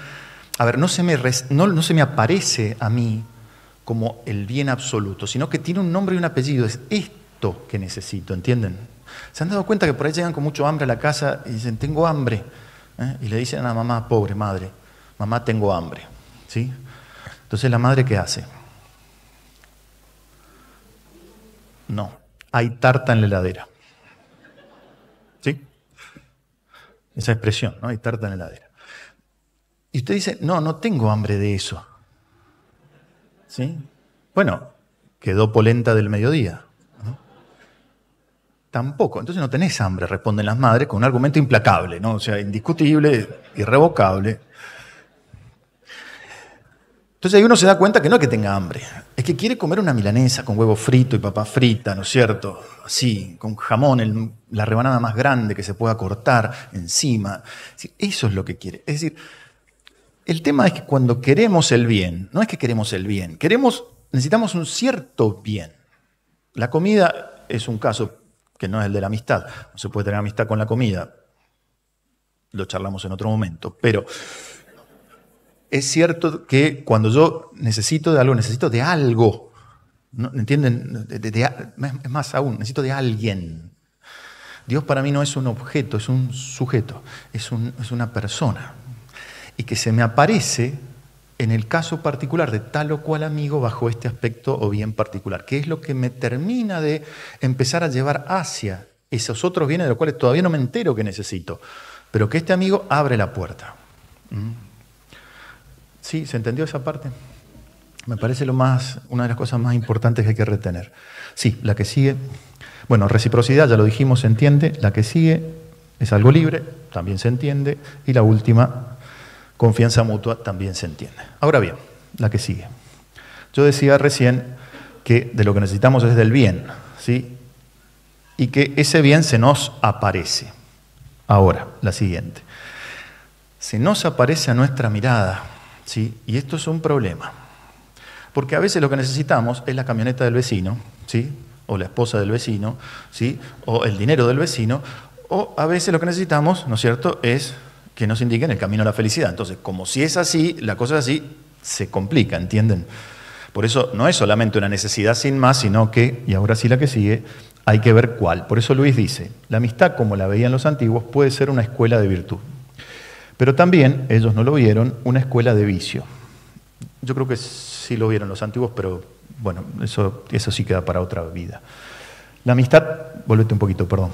a ver, no se me, no, se me aparece a mí como el bien absoluto, sino que tiene un nombre y un apellido. Es esto que necesito, ¿entienden? ¿Se han dado cuenta que por ahí llegan con mucho hambre a la casa y dicen, tengo hambre? ¿eh? Y le dicen a la mamá, pobre madre, mamá, tengo hambre. ¿Sí? Entonces la madre, ¿qué hace? No, hay tarta en la heladera. ¿Sí? Esa expresión, ¿no? Hay tarta en la heladera. Y usted dice, no, no tengo hambre de eso. ¿Sí? Bueno, quedó polenta del mediodía. Tampoco. Entonces no tenés hambre, responden las madres con un argumento implacable, ¿no? O sea, indiscutible, irrevocable. Entonces ahí uno se da cuenta que no es que tenga hambre, es que quiere comer una milanesa con huevo frito y papá frita, ¿no es cierto? Así, con jamón, la rebanada más grande que se pueda cortar encima. eso es lo que quiere. Es decir, el tema es que cuando queremos el bien, no es que queremos el bien, queremos, necesitamos un cierto bien. La comida es un caso que no es el de la amistad. No se puede tener amistad con la comida. Lo charlamos en otro momento. Pero es cierto que cuando yo necesito de algo, necesito de algo. ¿Entienden? es más aún, necesito de alguien. Dios para mí no es un objeto, es un sujeto, es, una persona. Y que se me aparece en el caso particular de tal o cual amigo bajo este aspecto o bien particular, que es lo que me termina de empezar a llevar hacia esos otros bienes de los cuales todavía no me entero que necesito, pero que este amigo abre la puerta. ¿Mm? Sí, ¿se entendió esa parte? Me parece lo más, una de las cosas más importantes que hay que retener. Sí, la que sigue, bueno, reciprocidad, ya lo dijimos, se entiende. La que sigue es algo libre, también se entiende. Y la última, confianza mutua, también se entiende. Ahora bien, la que sigue. Yo decía recién que de lo que necesitamos es del bien, ¿sí? Y que ese bien se nos aparece. Ahora, la siguiente. Se nos aparece a nuestra mirada ¿sí? Y esto es un problema. Porque a veces lo que necesitamos es la camioneta del vecino, ¿sí? o la esposa del vecino, ¿sí? o el dinero del vecino, o a veces lo que necesitamos, ¿no es cierto?, es que nos indiquen el camino a la felicidad. Entonces, como si es así, la cosa es así, se complica, ¿entienden? Por eso no es solamente una necesidad sin más, sino que, y ahora sí la que sigue, hay que ver cuál. Por eso Luis dice, la amistad como la veían los antiguos puede ser una escuela de virtud. Pero también, ellos no lo vieron, una escuela de vicio. Yo creo que sí lo vieron los antiguos, pero bueno, eso, eso sí queda para otra vida. La amistad, volvete un poquito, perdón.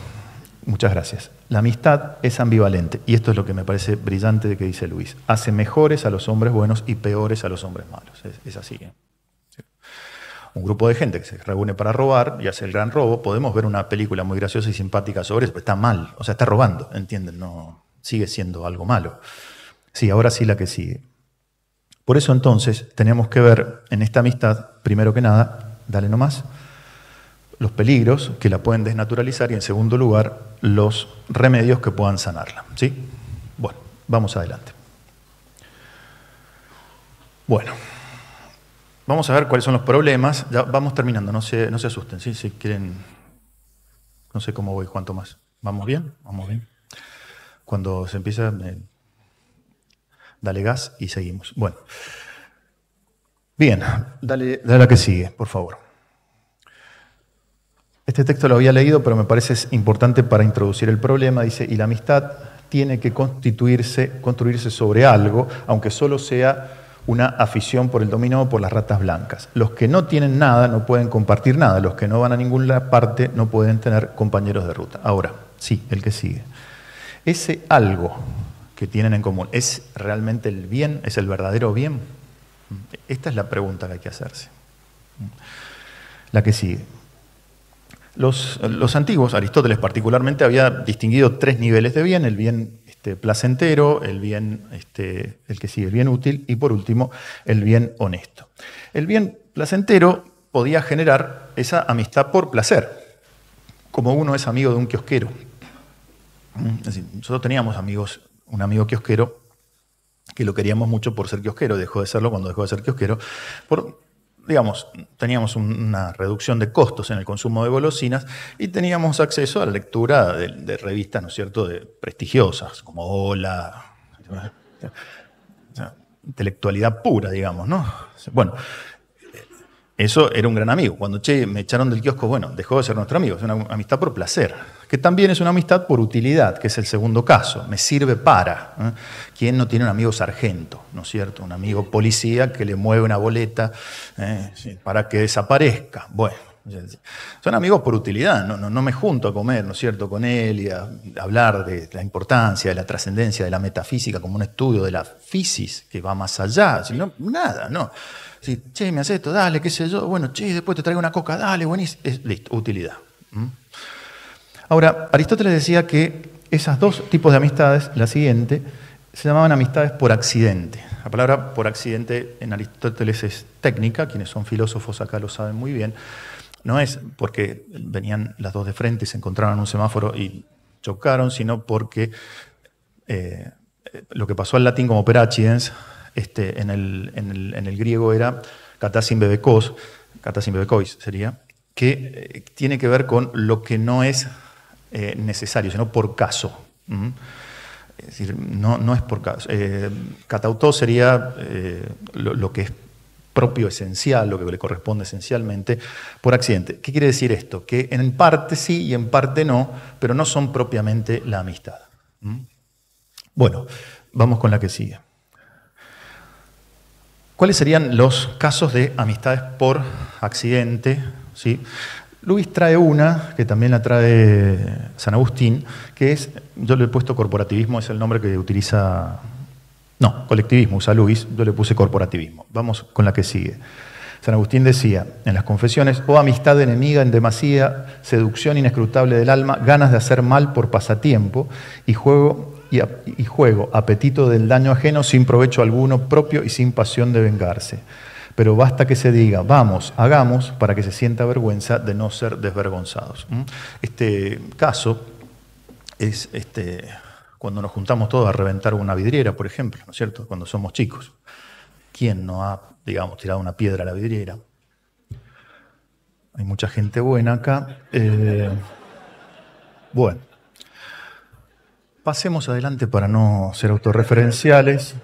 Muchas gracias. La amistad es ambivalente, y esto es lo que me parece brillante de que dice Luis. Hace mejores a los hombres buenos y peores a los hombres malos. Es, así. ¿eh? Un grupo de gente que se reúne para robar y hace el gran robo. Podemos ver una película muy graciosa y simpática sobre eso, pero está mal, o sea, está robando, ¿entienden? No, sigue siendo algo malo. Sí, ahora sí la que sigue. Por eso entonces tenemos que ver en esta amistad, primero que nada, dale nomás, los peligros que la pueden desnaturalizar y en segundo lugar, los remedios que puedan sanarla. ¿sí? Bueno, vamos adelante. Bueno, vamos a ver cuáles son los problemas. Ya vamos terminando, no se, no se asusten, si quieren, no sé cómo voy, cuánto más. ¿Vamos bien? Vamos bien. Cuando se empieza, eh, dale gas y seguimos. Bueno. Bien, dale, dale la que sigue, por favor. Este texto lo había leído, pero me parece importante para introducir el problema. Dice, y la amistad tiene que constituirse, construirse sobre algo, aunque solo sea una afición por el dominó o por las ratas blancas. Los que no tienen nada no pueden compartir nada, los que no van a ninguna parte no pueden tener compañeros de ruta. Ahora, sí, el que sigue ese algo que tienen en común, ¿es realmente el bien? ¿Es el verdadero bien? Esta es la pregunta que hay que hacerse. La que sigue. Los, antiguos, Aristóteles particularmente, había distinguido tres niveles de bien, el bien este, placentero, el bien, este, el que sigue, el bien útil y por último, el bien honesto. El bien placentero podía generar esa amistad por placer, como uno es amigo de un kiosquero Mm, nosotros teníamos amigos, un amigo kiosquero, que lo queríamos mucho por ser kiosquero, dejó de serlo cuando dejó de ser kiosquero, por, digamos, teníamos una reducción de costos en el consumo de golosinas y teníamos acceso a la lectura de, revistas, ¿no es cierto?, de prestigiosas, como Hola, intelectualidad pura, digamos, ¿no? Bueno, eso era un gran amigo. Cuando, che, me echaron del kiosco, bueno, dejó de ser nuestro amigo. Es una amistad por placer, que también es una amistad por utilidad, que es el segundo caso. Me sirve para. ¿eh? ¿Quién no tiene un amigo sargento, no es cierto? Un amigo policía que le mueve una boleta ¿eh? para que desaparezca. Bueno, son amigos por utilidad, no, no, me junto a comer, ¿no es cierto?, con él y a, hablar de la importancia, de la trascendencia, de la metafísica como un estudio de la fisis que va más allá, sino nada, no. Si, che, me haces esto, dale, qué sé yo. Bueno, che, después te traigo una coca, dale, buenísimo. listo, utilidad. Ahora, Aristóteles decía que esos dos tipos de amistades, la siguiente, se llamaban amistades por accidente. La palabra por accidente en Aristóteles es técnica, quienes son filósofos acá lo saben muy bien. No es porque venían las dos de frente y se encontraron en un semáforo y chocaron, sino porque eh, eh, lo que pasó al latín como per accidens este, en, el, griego era catasim bebekos, sería, que eh, tiene que ver con lo que no es eh, necesario, sino por caso. Mm. Es decir, no, no es por caso. Eh, sería eh, lo, que es propio esencial, lo que le corresponde esencialmente, por accidente. ¿Qué quiere decir esto? Que en parte sí y en parte no, pero no son propiamente la amistad. Mm. Bueno, vamos con la que sigue. ¿Cuáles serían los casos de amistades por accidente? ¿Sí? Luis trae una, que también la trae San Agustín, que es, yo le he puesto corporativismo, es el nombre que utiliza, no, colectivismo usa Luis, yo le puse corporativismo. Vamos con la que sigue. San Agustín decía en las confesiones, o oh amistad enemiga en demasía, seducción inescrutable del alma, ganas de hacer mal por pasatiempo y juego y, juego, apetito del daño ajeno sin provecho alguno propio y sin pasión de vengarse. Pero basta que se diga, vamos, hagamos, para que se sienta vergüenza de no ser desvergonzados. Este caso es este, cuando nos juntamos todos a reventar una vidriera, por ejemplo, ¿no es cierto? Cuando somos chicos. ¿Quién no ha, digamos, tirado una piedra a la vidriera? Hay mucha gente buena acá. Eh, bueno. Pasemos adelante para no ser autorreferenciales.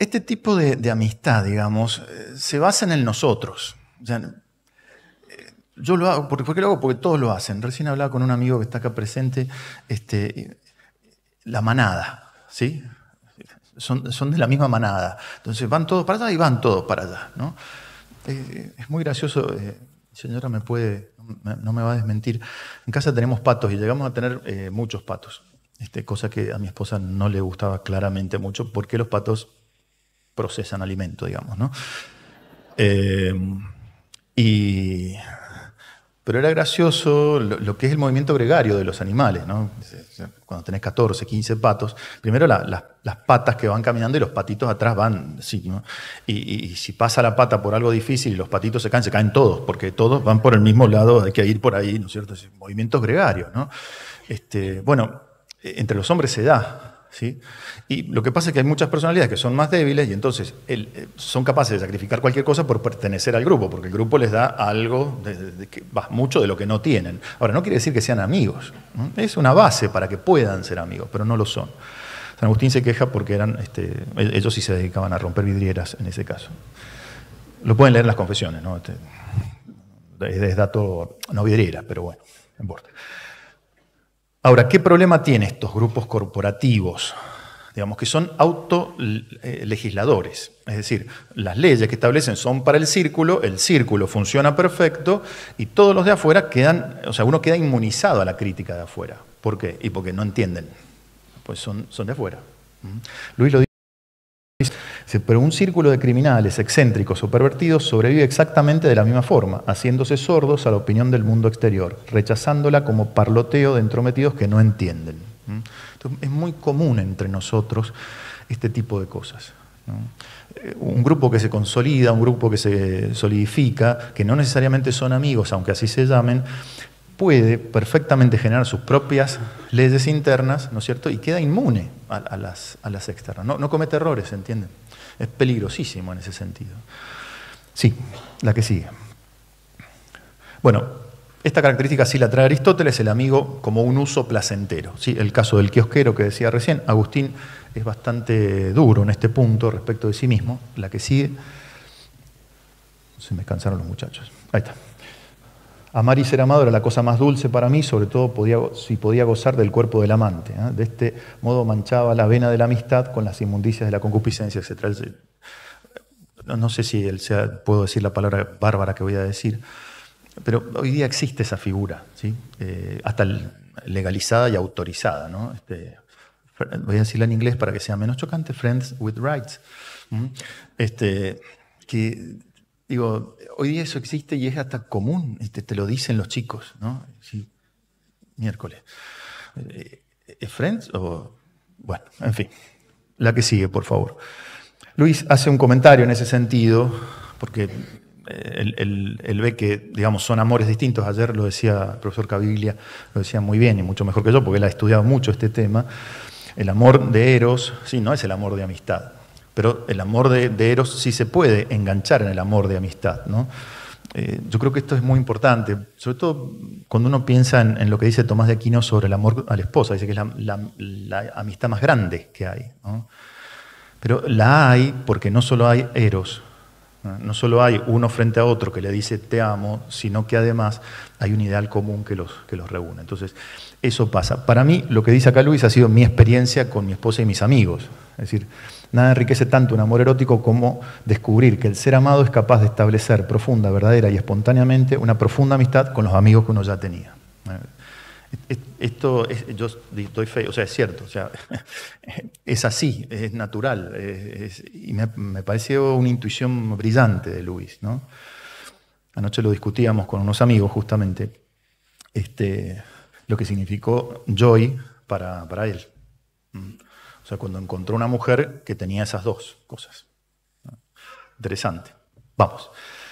Este tipo de, amistad, digamos, eh, se basa en el nosotros. Eh, yo lo hago, porque, ¿por lo hago? Porque todos lo hacen. Recién hablaba con un amigo que está acá presente, este, eh, la manada, ¿sí? Son, de la misma manada. Entonces van todos para allá y van todos para allá, es muy gracioso. señora, ¿me puede no me va a desmentir. En casa tenemos patos y llegamos a tener eh, muchos patos, este, cosa que a mi esposa no le gustaba claramente mucho, porque los patos procesan alimento, digamos, ¿no? Eh, y pero era gracioso lo, que es el movimiento gregario de los animales, ¿no? Cuando tenés 14, 15 patos, primero las patas que van caminando y los patitos atrás van, sí, ¿no? y, si pasa la pata por algo difícil y los patitos se caen, se caen todos, porque todos van por el mismo lado, hay que ir por ahí, ¿no es cierto? movimiento movimientos gregarios, ¿no? Este, bueno, e, entre los hombres se da, y lo que pasa es que hay muchas personalidades que son más débiles y entonces eh, son capaces de sacrificar cualquier cosa por pertenecer al grupo, porque el grupo les da algo, mucho de lo que no tienen. Ahora, no quiere decir que sean amigos, es una base para que puedan ser amigos, pero no lo son. San Agustín se queja porque eran, este, e-, ellos sí se dedicaban a romper vidrieras en ese caso. Lo pueden leer en las confesiones, ¿no? Este, es dato, no vidrieras, pero bueno, no importa. Ahora, ¿qué problema tienen estos grupos corporativos? Digamos que son autolegisladores. Es decir, las leyes que establecen son para el círculo, el círculo funciona perfecto y todos los de afuera quedan, o sea, uno queda inmunizado a la crítica de afuera. ¿Por qué? Y porque no entienden. Pues son, son de afuera. ¿Mm? Luis lo pero un círculo de criminales, excéntricos o pervertidos sobrevive exactamente de la misma forma, haciéndose sordos a la opinión del mundo exterior, rechazándola como parloteo de entrometidos que no entienden. es muy común entre nosotros este tipo de cosas. Eh, un grupo que se consolida, un grupo que se solidifica, que no necesariamente son amigos, aunque así se llamen, puede perfectamente generar sus propias leyes internas, ¿no es cierto? Y queda inmune a, las, externas. No, no comete errores, ¿entienden? es peligrosísimo en ese sentido. Sí, la que sigue. Bueno, esta característica sí la trae Aristóteles, el amigo, como un uso placentero. ¿sí? El caso del kiosquero que decía recién, Agustín es bastante duro en este punto respecto de sí mismo. La que sigue. Se me cansaron los muchachos. Ahí está. Amar y ser amado era la cosa más dulce para mí, sobre todo si podía gozar del cuerpo del amante. ¿eh? De este modo manchaba la vena de la amistad con las inmundicias de la concupiscencia, etc. No, sé si puedo decir la palabra bárbara que voy a decir, pero hoy día existe esa figura, ¿sí? Eh, hasta legalizada y autorizada. Este, voy a decirla en inglés para que sea menos chocante, Friends with Rights. Este, que, digo, hoy día eso existe y es hasta común, este, te, lo dicen los chicos, ¿no? Sí. Miércoles. Eh, ¿Es Friends o...? Bueno, en fin. La que sigue, por favor. Luis hace un comentario en ese sentido, porque eh, él, ve que, digamos, son amores distintos. Ayer lo decía el profesor Caviglia, lo decía muy bien y mucho mejor que yo, porque él ha estudiado mucho este tema. El amor de Eros, sí, no es el amor de amistad pero el amor de, Eros sí se puede enganchar en el amor de amistad. ¿no? Eh, yo creo que esto es muy importante, sobre todo cuando uno piensa en, lo que dice Tomás de Aquino sobre el amor a la esposa, dice que es la, amistad más grande que hay. Pero la hay porque no solo hay eros, ¿no? solo hay uno frente a otro que le dice te amo, sino que además hay un ideal común que los, que los reúne. Entonces, eso pasa. Para mí, lo que dice acá Luis ha sido mi experiencia con mi esposa y mis amigos. Es decir, Nada enriquece tanto un amor erótico como descubrir que el ser amado es capaz de establecer profunda, verdadera y espontáneamente una profunda amistad con los amigos que uno ya tenía. Eh, esto es, yo estoy feo, o sea, es cierto, sea, es así, es natural, y me, pareció una intuición brillante de Luis. Anoche lo discutíamos con unos amigos justamente, este, lo que significó Joy para, para él. Mm. O sea, cuando encontró una mujer que tenía esas dos cosas. Interesante. Vamos,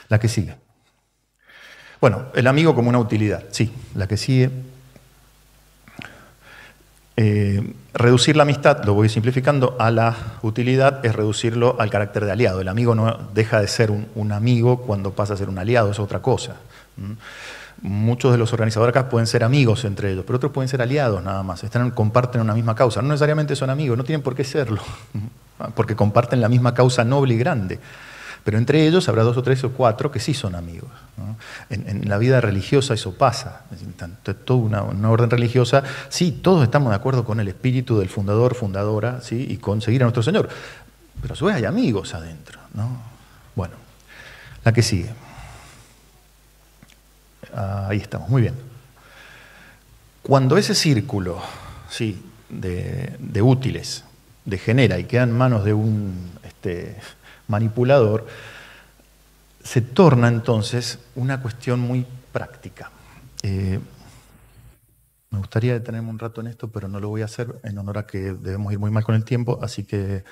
la que sigue. Bueno, el amigo como una utilidad, sí, la que sigue. Eh, reducir la amistad, lo voy simplificando, a la utilidad es reducirlo al carácter de aliado. El amigo no deja de ser un, amigo cuando pasa a ser un aliado, es otra cosa muchos de los organizadores acá pueden ser amigos entre ellos, pero otros pueden ser aliados nada más, están, comparten una misma causa. No necesariamente son amigos, no tienen por qué serlo, porque comparten la misma causa noble y grande. Pero entre ellos habrá dos o tres o cuatro que sí son amigos. En, la vida religiosa eso pasa. Es toda una, orden religiosa, sí, todos estamos de acuerdo con el espíritu del fundador, fundadora, ¿sí? y conseguir a nuestro Señor. Pero a su vez hay amigos adentro. ¿no? Bueno, la que sigue. Ah, ahí estamos, muy bien. Cuando ese círculo ¿sí? de, de útiles degenera y queda en manos de un este, manipulador, se torna entonces una cuestión muy práctica. Eh, me gustaría detenerme un rato en esto, pero no lo voy a hacer en honor a que debemos ir muy mal con el tiempo, así que,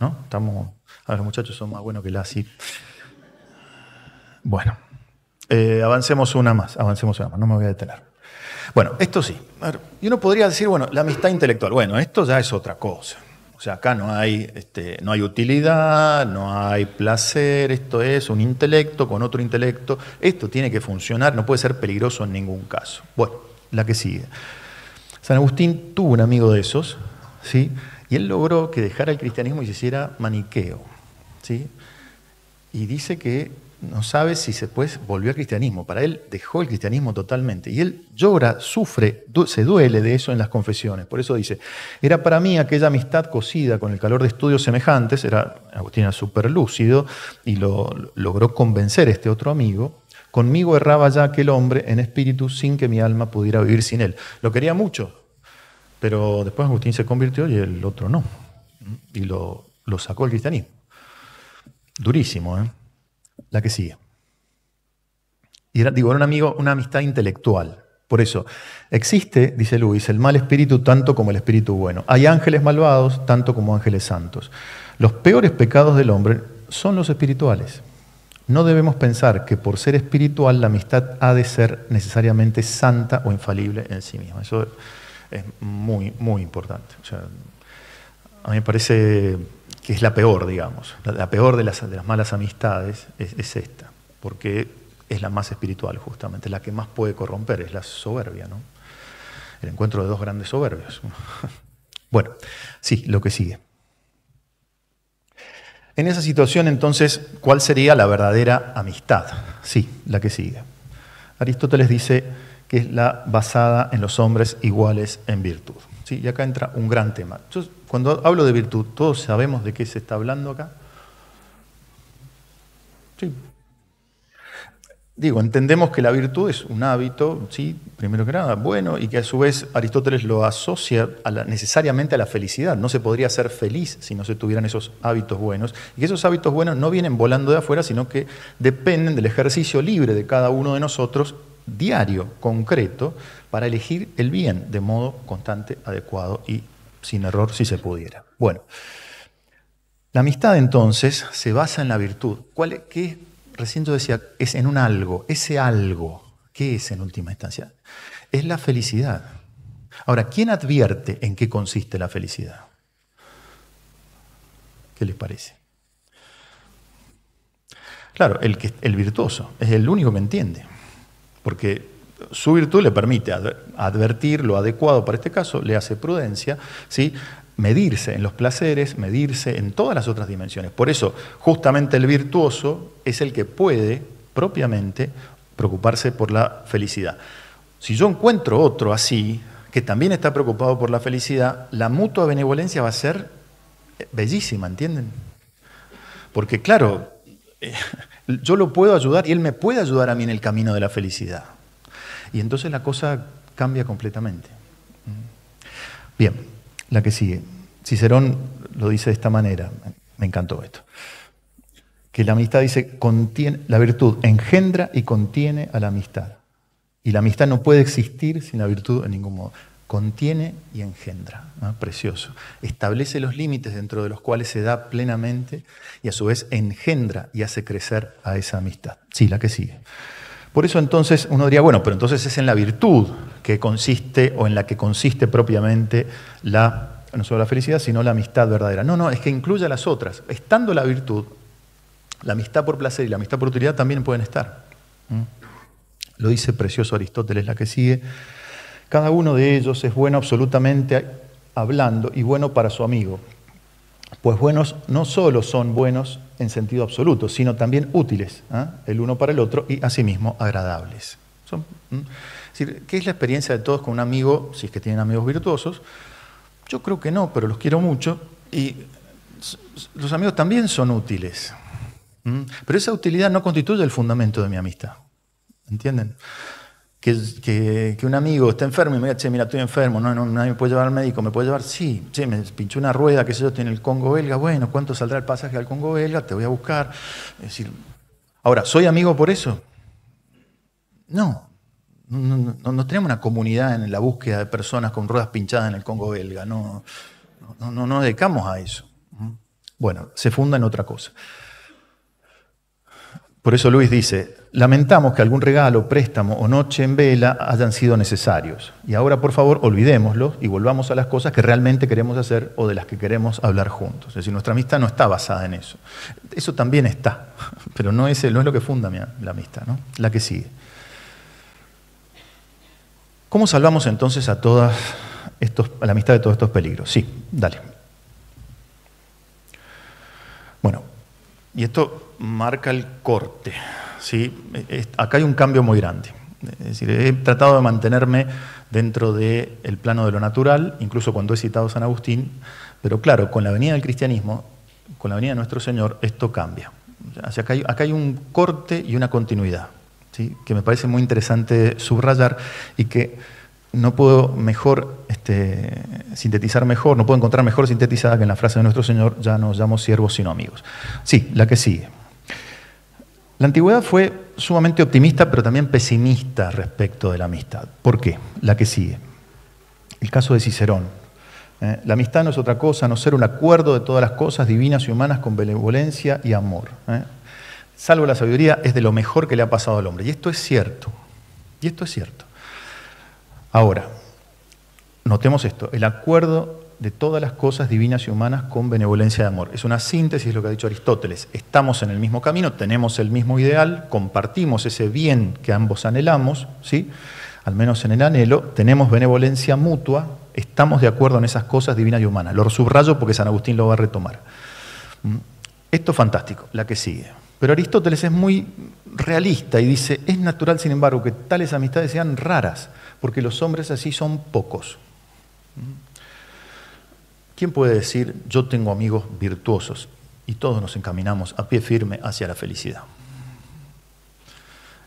¿no? Estamos, a los muchachos son más buenos que la así. Bueno. Eh, avancemos una más, avancemos una más, no me voy a detener. Bueno, esto sí. Y uno podría decir, bueno, la amistad intelectual. Bueno, esto ya es otra cosa. O sea, acá no hay, este, no hay utilidad, no hay placer, esto es un intelecto con otro intelecto. Esto tiene que funcionar, no puede ser peligroso en ningún caso. Bueno, la que sigue. San Agustín tuvo un amigo de esos, ¿sí? Y él logró que dejara el cristianismo y se hiciera maniqueo, ¿sí? Y dice que no sabe si se volvió al cristianismo. Para él dejó el cristianismo totalmente. Y él llora, sufre, se duele de eso en las confesiones. Por eso dice, era para mí aquella amistad cocida con el calor de estudios semejantes, era Agustín era súper lúcido y lo, logró convencer a este otro amigo. Conmigo erraba ya aquel hombre en espíritu sin que mi alma pudiera vivir sin él. Lo quería mucho, pero después Agustín se convirtió y el otro no. Y lo, lo sacó el cristianismo. Durísimo, ¿eh? la que sigue. Y era, digo, era un amigo, una amistad intelectual. Por eso, existe, dice Luis, el mal espíritu tanto como el espíritu bueno. Hay ángeles malvados tanto como ángeles santos. Los peores pecados del hombre son los espirituales. No debemos pensar que por ser espiritual la amistad ha de ser necesariamente santa o infalible en sí misma. Eso es muy, muy importante. a mí me parece que es la peor, digamos, la, peor de las, malas amistades es, es, esta, porque es la más espiritual justamente, la que más puede corromper, es la soberbia, ¿no? El encuentro de dos grandes soberbios. bueno, sí, lo que sigue. En esa situación, entonces, ¿cuál sería la verdadera amistad? Sí, la que sigue. Aristóteles dice que es la basada en los hombres iguales en virtud. ¿sí? Y acá entra un gran tema. cuando hablo de virtud, ¿todos sabemos de qué se está hablando acá? Sí. Digo, entendemos que la virtud es un hábito, sí, primero que nada, bueno, y que a su vez Aristóteles lo asocia necesariamente a la felicidad. No se podría ser feliz si no se tuvieran esos hábitos buenos. Y que esos hábitos buenos no vienen volando de afuera, sino que dependen del ejercicio libre de cada uno de nosotros diario, concreto, para elegir el bien de modo constante, adecuado y sin error si se pudiera. Bueno, la amistad entonces se basa en la virtud. ¿Cuál es? ¿Qué? Recién yo decía, es en un algo. Ese algo, ¿qué es en última instancia? Es la felicidad. Ahora, ¿quién advierte en qué consiste la felicidad? ¿Qué les parece? Claro, el, que, el virtuoso es el único que entiende porque su virtud le permite advertir lo adecuado para este caso, le hace prudencia, ¿sí? medirse en los placeres, medirse en todas las otras dimensiones. Por eso, justamente el virtuoso es el que puede propiamente preocuparse por la felicidad. Si yo encuentro otro así, que también está preocupado por la felicidad, la mutua benevolencia va a ser eh, bellísima, ¿entienden? Porque claro, eh, yo lo puedo ayudar y él me puede ayudar a mí en el camino de la felicidad. Y entonces la cosa cambia completamente. Mm. Bien, la que sigue. Cicerón lo dice de esta manera. Me encantó esto. Que la amistad dice, contiene, la virtud engendra y contiene a la amistad. Y la amistad no puede existir sin la virtud en ningún modo contiene y engendra. Precioso. Establece los límites dentro de los cuales se da plenamente y a su vez engendra y hace crecer a esa amistad. Sí, la que sigue. Por eso entonces uno diría, bueno, pero entonces es en la virtud que consiste o en la que consiste propiamente la, no solo la felicidad, sino la amistad verdadera. No, no, es que incluye a las otras. Estando la virtud, la amistad por placer y la amistad por utilidad también pueden estar. Lo dice precioso Aristóteles, la que sigue. Cada uno de ellos es bueno absolutamente hablando y bueno para su amigo, pues buenos no solo son buenos en sentido absoluto, sino también útiles ¿ah? el uno para el otro y asimismo agradables. es ¿Qué es la experiencia de todos con un amigo, si es que tienen amigos virtuosos? Yo creo que no, pero los quiero mucho y los amigos también son útiles. Pero esa utilidad no constituye el fundamento de mi amistad. ¿Entienden? que, un amigo está enfermo y me diga, che, mira, estoy enfermo, no, nadie me puede llevar al médico, ¿me puede llevar? Sí, che, me pinchó una rueda, qué sé yo, tiene el Congo belga, bueno, ¿cuánto saldrá el pasaje al Congo belga? Te voy a buscar. decir, ahora, ¿soy amigo por eso? No. No, tenemos una comunidad en la búsqueda de personas con ruedas pinchadas en el Congo belga, no, no, no nos dedicamos a eso. Bueno, se funda en otra cosa. Por eso Luis dice, Lamentamos que algún regalo, préstamo o noche en vela hayan sido necesarios. Y ahora, por favor, olvidémoslo y volvamos a las cosas que realmente queremos hacer o de las que queremos hablar juntos. Es decir, nuestra amistad no está basada en eso. Eso también está, pero no es, no es lo que funda la amistad, ¿no? la que sigue. ¿Cómo salvamos entonces a, todas estos, a la amistad de todos estos peligros? Sí, dale. Bueno, y esto marca el corte. ¿sí? Eh, acá hay un cambio muy grande. he tratado de mantenerme dentro del plano de lo natural, incluso cuando he citado San Agustín, pero claro, con la venida del cristianismo, con la venida de nuestro Señor, esto cambia. acá, hay, un corte y una continuidad, que me parece muy interesante subrayar y que no puedo mejor este, sintetizar mejor, no puedo encontrar mejor sintetizada que en la frase de nuestro Señor, ya nos llamamos siervos sino amigos. Sí, la que sigue. La antigüedad fue sumamente optimista, pero también pesimista respecto de la amistad. ¿Por qué? La que sigue. El caso de Cicerón. ¿eh? la amistad no es otra cosa, no ser un acuerdo de todas las cosas divinas y humanas con benevolencia y amor. ¿eh? Salvo la sabiduría, es de lo mejor que le ha pasado al hombre. Y esto es cierto. Y esto es cierto. Ahora, notemos esto. El acuerdo de todas las cosas divinas y humanas con benevolencia de amor. Es una síntesis lo que ha dicho Aristóteles. Estamos en el mismo camino, tenemos el mismo ideal, compartimos ese bien que ambos anhelamos, ¿sí? al menos en el anhelo, tenemos benevolencia mutua, estamos de acuerdo en esas cosas divinas y humanas. Lo subrayo porque San Agustín lo va a retomar. Mm, esto es fantástico, la que sigue. Pero Aristóteles es muy realista y dice, es natural, sin embargo, que tales amistades sean raras, porque los hombres así son pocos. Mm. ¿Quién puede decir yo tengo amigos virtuosos? Y todos nos encaminamos a pie firme hacia la felicidad.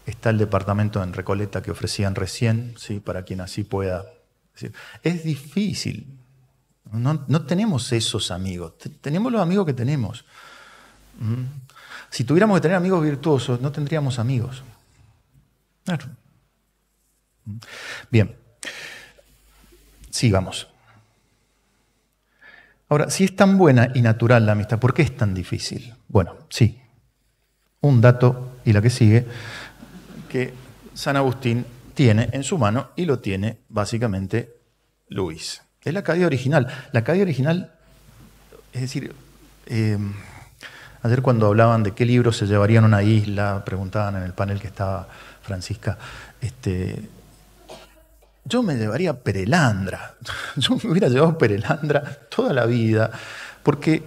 Está el departamento en Recoleta que ofrecían recién, ¿sí? para quien así pueda. Decir. Es difícil. No, tenemos esos amigos. Tenemos los amigos que tenemos. Mm. Si tuviéramos que tener amigos virtuosos, no tendríamos amigos. Claro. Mm. Bien. Sigamos. Ahora, si es tan buena y natural la amistad, ¿por qué es tan difícil? Bueno, sí. Un dato y la que sigue, que San Agustín tiene en su mano y lo tiene básicamente Luis. Es la caída original. La caída original, es decir, em, ayer cuando hablaban de qué libros se llevarían a una isla, preguntaban en el panel que estaba Francisca, este, yo me llevaría perelandra. Yo me hubiera llevado perelandra toda la vida. Porque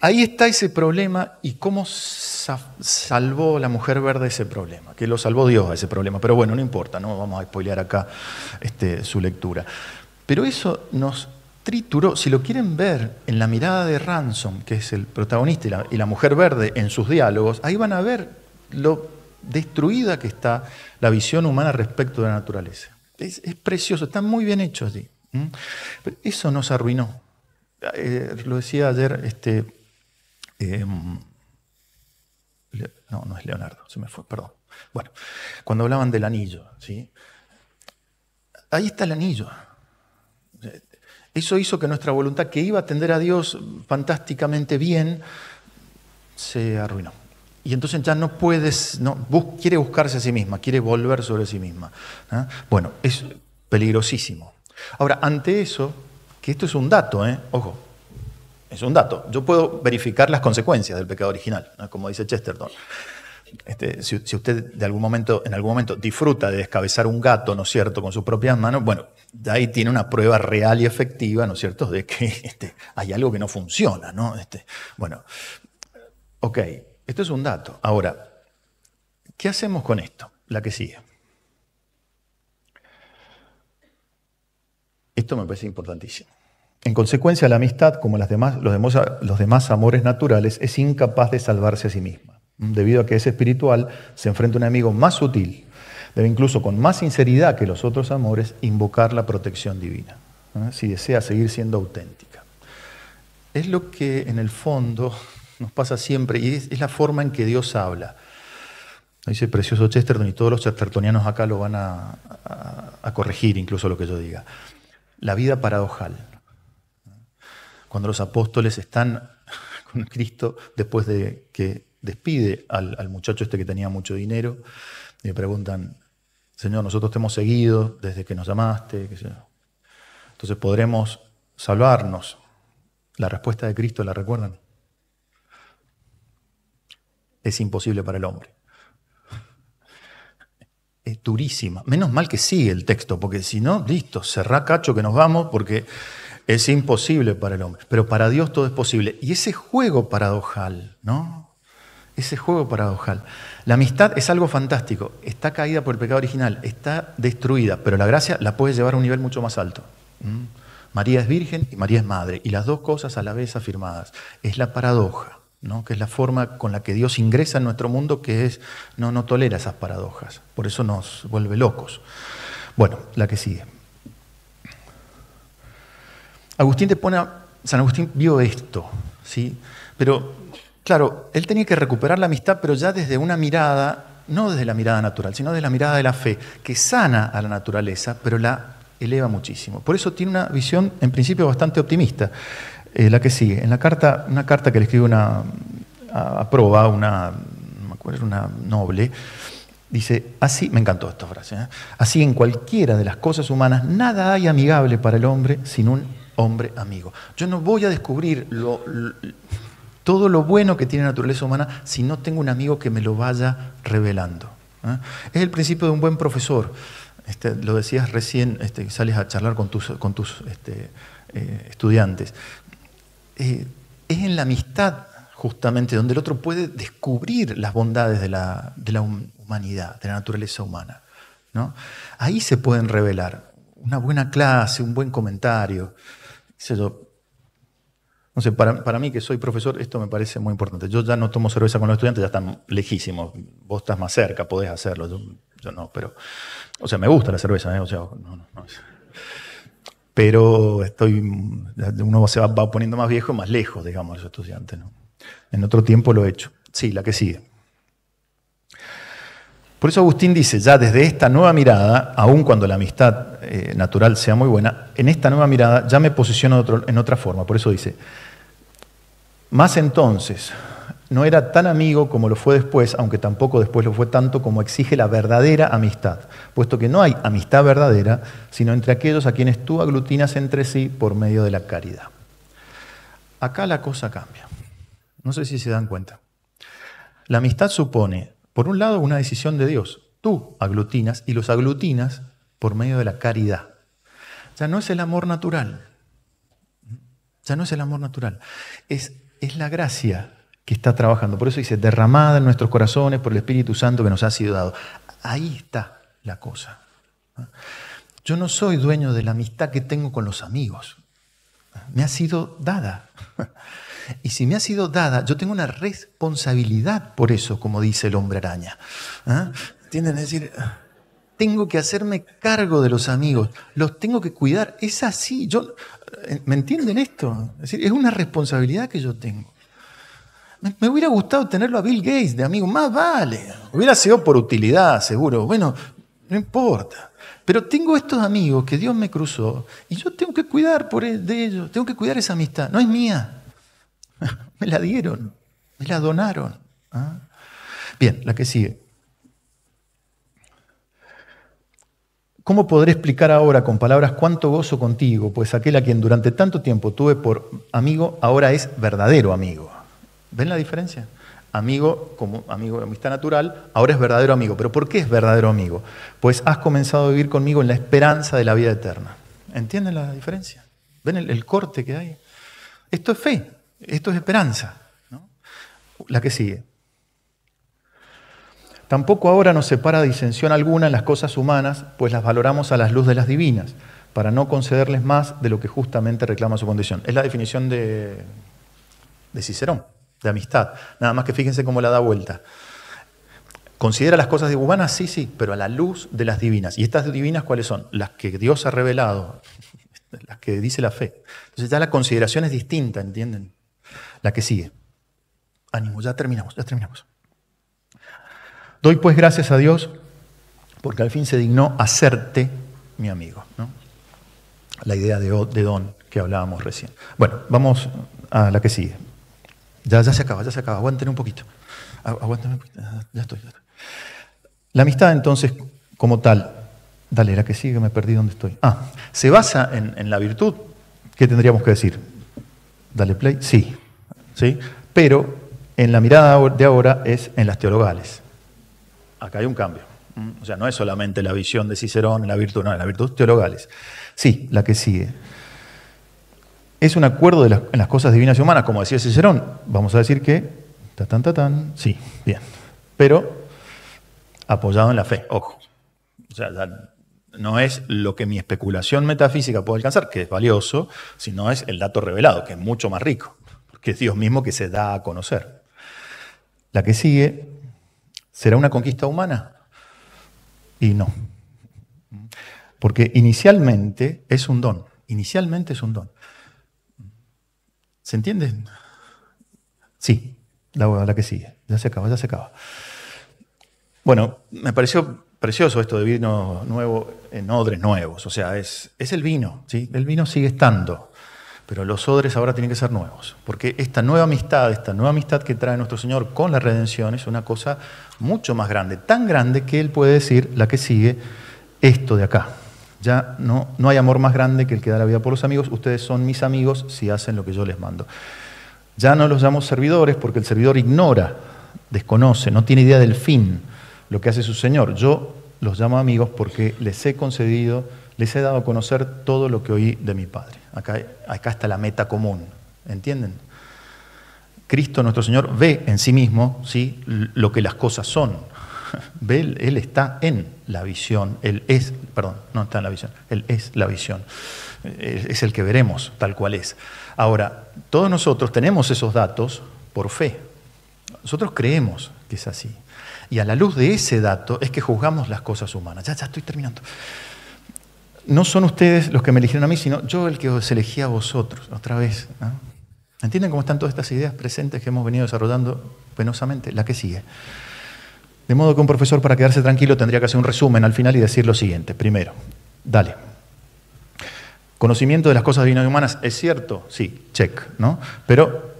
ahí está ese problema y cómo salvó la mujer verde ese problema. Que lo salvó Dios a ese problema. Pero bueno, no importa, no vamos a spoilear acá este, su lectura. Pero eso nos trituró, si lo quieren ver en la mirada de Ransom, que es el protagonista, y la, mujer verde en sus diálogos, ahí van a ver lo destruida que está la visión humana respecto de la naturaleza. Es, precioso, está muy bien hecho allí. eso nos arruinó. Eh, lo decía ayer, este, em, no, no es Leonardo, se me fue, perdón. Bueno, cuando hablaban del anillo, ¿sí? ahí está el anillo. Eso hizo que nuestra voluntad, que iba a atender a Dios fantásticamente bien, se arruinó. Y entonces ya no puedes, no, quiere buscarse a sí misma, quiere volver sobre sí misma. Bueno, es peligrosísimo. Ahora, ante eso, que esto es un dato, ¿eh? ojo, es un dato. Yo puedo verificar las consecuencias del pecado original, como dice Chesterton. Este, si, usted de algún momento, en algún momento disfruta de descabezar un gato, ¿no es cierto?, con sus propias manos, bueno, ahí tiene una prueba real y efectiva, ¿no es cierto?, de que este, hay algo que no funciona, ¿no? Este, bueno, ok, esto es un dato. Ahora, ¿qué hacemos con esto? La que sigue. Esto me parece importantísimo. En consecuencia, la amistad, como las demás, los, demás, amores naturales, es incapaz de salvarse a sí misma. Debido a que es espiritual, se enfrenta a un amigo más sutil. Debe incluso con más sinceridad que los otros amores invocar la protección divina, ¿eh? si desea seguir siendo auténtica. Es lo que en el fondo nos pasa siempre y es, la forma en que Dios habla. Dice precioso Chesterton y todos los chestertonianos acá lo van a, corregir incluso lo que yo diga. La vida paradojal. Cuando los apóstoles están con Cristo después de que despide al, muchacho este que tenía mucho dinero, y le preguntan, Señor, nosotros te hemos seguido desde que nos llamaste, entonces podremos salvarnos. La respuesta de Cristo, ¿la recuerdan? es imposible para el hombre. Es durísima. Menos mal que sigue el texto, porque si no, listo, cerrá cacho que nos vamos, porque es imposible para el hombre. Pero para Dios todo es posible. Y ese juego paradojal, ¿no? Ese juego paradojal. La amistad es algo fantástico. Está caída por el pecado original, está destruida, pero la gracia la puede llevar a un nivel mucho más alto. ¿Mm? María es virgen y María es madre, y las dos cosas a la vez afirmadas. Es la paradoja que es la forma con la que Dios ingresa en nuestro mundo, que es no, no tolera esas paradojas, por eso nos vuelve locos. Bueno, la que sigue. Agustín te pone, San Agustín vio esto, ¿sí? pero claro, él tenía que recuperar la amistad, pero ya desde una mirada, no desde la mirada natural, sino desde la mirada de la fe, que sana a la naturaleza, pero la eleva muchísimo. Por eso tiene una visión en principio bastante optimista. Eh, la que sigue. En la carta, una carta que le escribe una, a una, una noble, dice, así, me encantó esta frase, ¿eh? así en cualquiera de las cosas humanas, nada hay amigable para el hombre sin un hombre amigo. Yo no voy a descubrir todo lo bueno que tiene la naturaleza humana si no tengo un amigo que me lo vaya revelando. ¿eh? Es el principio de un buen profesor. Este, lo decías recién, este, sales a charlar con tus, con tus este, estudiantes. Eh, es en la amistad justamente donde el otro puede descubrir las bondades de la, humanidad, de la naturaleza humana. ¿no? Ahí se pueden revelar una buena clase, un buen comentario. no sé, para, mí que soy profesor, esto me parece muy importante. Yo ya no tomo cerveza con los estudiantes, ya están lejísimos. Vos estás más cerca, podés hacerlo. Yo, no, pero. O sea, me gusta la cerveza, ¿eh? O sea, no, no, no pero estoy, uno se va, poniendo más viejo y más lejos, digamos, los estudiantes. ¿no? En otro tiempo lo he hecho. Sí, la que sigue. Por eso Agustín dice, ya desde esta nueva mirada, aun cuando la amistad eh, natural sea muy buena, en esta nueva mirada ya me posiciono en otra forma. Por eso dice, más entonces, no era tan amigo como lo fue después, aunque tampoco después lo fue tanto como exige la verdadera amistad, puesto que no hay amistad verdadera, sino entre aquellos a quienes tú aglutinas entre sí por medio de la caridad. Acá la cosa cambia. No sé si se dan cuenta. La amistad supone, por un lado, una decisión de Dios. Tú aglutinas y los aglutinas por medio de la caridad. Ya no es el amor natural. Ya no es el amor natural. Es, es la gracia que está trabajando. Por eso dice, derramada en nuestros corazones por el Espíritu Santo que nos ha sido dado. Ahí está la cosa. Yo no soy dueño de la amistad que tengo con los amigos. Me ha sido dada. Y si me ha sido dada, yo tengo una responsabilidad por eso, como dice el hombre araña. ¿ah? ¿Entienden? decir, tengo que hacerme cargo de los amigos, los tengo que cuidar. Es así. Yo, eh, ¿Me entienden esto? Es, decir, es una responsabilidad que yo tengo. Me, hubiera gustado tenerlo a Bill Gates de amigo, más vale. Hubiera sido por utilidad, seguro. Bueno, no importa. Pero tengo estos amigos que Dios me cruzó y yo tengo que cuidar por e-, de ellos, tengo que cuidar esa amistad. No es mía. me la dieron, me la donaron. ¿ah? Bien, la que sigue. ¿Cómo podré explicar ahora con palabras cuánto gozo contigo? Pues aquel a quien durante tanto tiempo tuve por amigo ahora es verdadero amigo. ¿Ven la diferencia? Amigo, como amigo de amistad natural, ahora es verdadero amigo. ¿Pero por qué es verdadero amigo? Pues has comenzado a vivir conmigo en la esperanza de la vida eterna. ¿Entienden la diferencia? ¿Ven el, corte que hay? Esto es fe, esto es esperanza. La que sigue. Tampoco ahora nos separa disensión alguna en las cosas humanas, pues las valoramos a las luz de las divinas, para no concederles más de lo que justamente reclama su condición. Es la definición de Cicerón de amistad. Nada más que fíjense cómo la da vuelta. ¿Considera las cosas de humanas? Sí, sí, pero a la luz de las divinas. ¿Y estas divinas cuáles son? Las que Dios ha revelado, las que dice la fe. Entonces ya la consideración es distinta, ¿entienden? La que sigue. Ánimo, ya terminamos, ya terminamos. Doy pues gracias a Dios porque al fin se dignó hacerte mi amigo. ¿no? La idea de, de don que hablábamos recién. Bueno, vamos a la que sigue. Ya, ya se acaba, ya se acaba. Aguántenme un poquito. Aguántame un poquito. Ah, ya estoy, La amistad, entonces, como tal, dale, la que sigue, me perdí donde estoy. Ah, se basa en, la virtud. ¿Qué tendríamos que decir? Dale play, sí. ¿Sí? Pero en la mirada de ahora es en las teologales. Acá hay un cambio. Mm, o sea, no es solamente la visión de Cicerón la virtud, no, la virtud teologales. Sí, la que sigue es un acuerdo en las cosas divinas y humanas, como decía Cicerón. Vamos a decir que, ta tan, sí, bien. Pero apoyado en la fe, ojo. O sea, no es lo que mi especulación metafísica puede alcanzar, que es valioso, sino es el dato revelado, que es mucho más rico, que es Dios mismo que se da a conocer. La que sigue será una conquista humana. Y no. Porque inicialmente es un don. Inicialmente es un don. ¿Se entiende? Sí, la, la que sigue. Ya se acaba, ya se acaba. Bueno, me pareció precioso esto de vino nuevo en odres nuevos. O sea, es, es el vino, ¿sí? El vino sigue estando, pero los odres ahora tienen que ser nuevos. Porque esta nueva amistad, esta nueva amistad que trae nuestro Señor con la redención es una cosa mucho más grande. Tan grande que Él puede decir, la que sigue, esto de acá. Ya no, no hay amor más grande que el que da la vida por los amigos. Ustedes son mis amigos si hacen lo que yo les mando. Ya no los llamo servidores porque el servidor ignora, desconoce, no tiene idea del fin, lo que hace su Señor. Yo los llamo amigos porque les he concedido, les he dado a conocer todo lo que oí de mi Padre. Acá, acá está la meta común, ¿entienden? Cristo nuestro Señor ve en sí mismo ¿sí? lo que las cosas son, él, él está en la visión, él es, perdón, no está en la visión, él es la visión. Es el que veremos tal cual es. Ahora, todos nosotros tenemos esos datos por fe. Nosotros creemos que es así. Y a la luz de ese dato es que juzgamos las cosas humanas. Ya, ya estoy terminando. No son ustedes los que me eligieron a mí, sino yo el que os elegí a vosotros. Otra vez. ¿Entienden cómo están todas estas ideas presentes que hemos venido desarrollando penosamente? La que sigue. De modo que un profesor para quedarse tranquilo tendría que hacer un resumen al final y decir lo siguiente. Primero, dale. Conocimiento de las cosas divinas y humanas, ¿es cierto? Sí, check, ¿no? Pero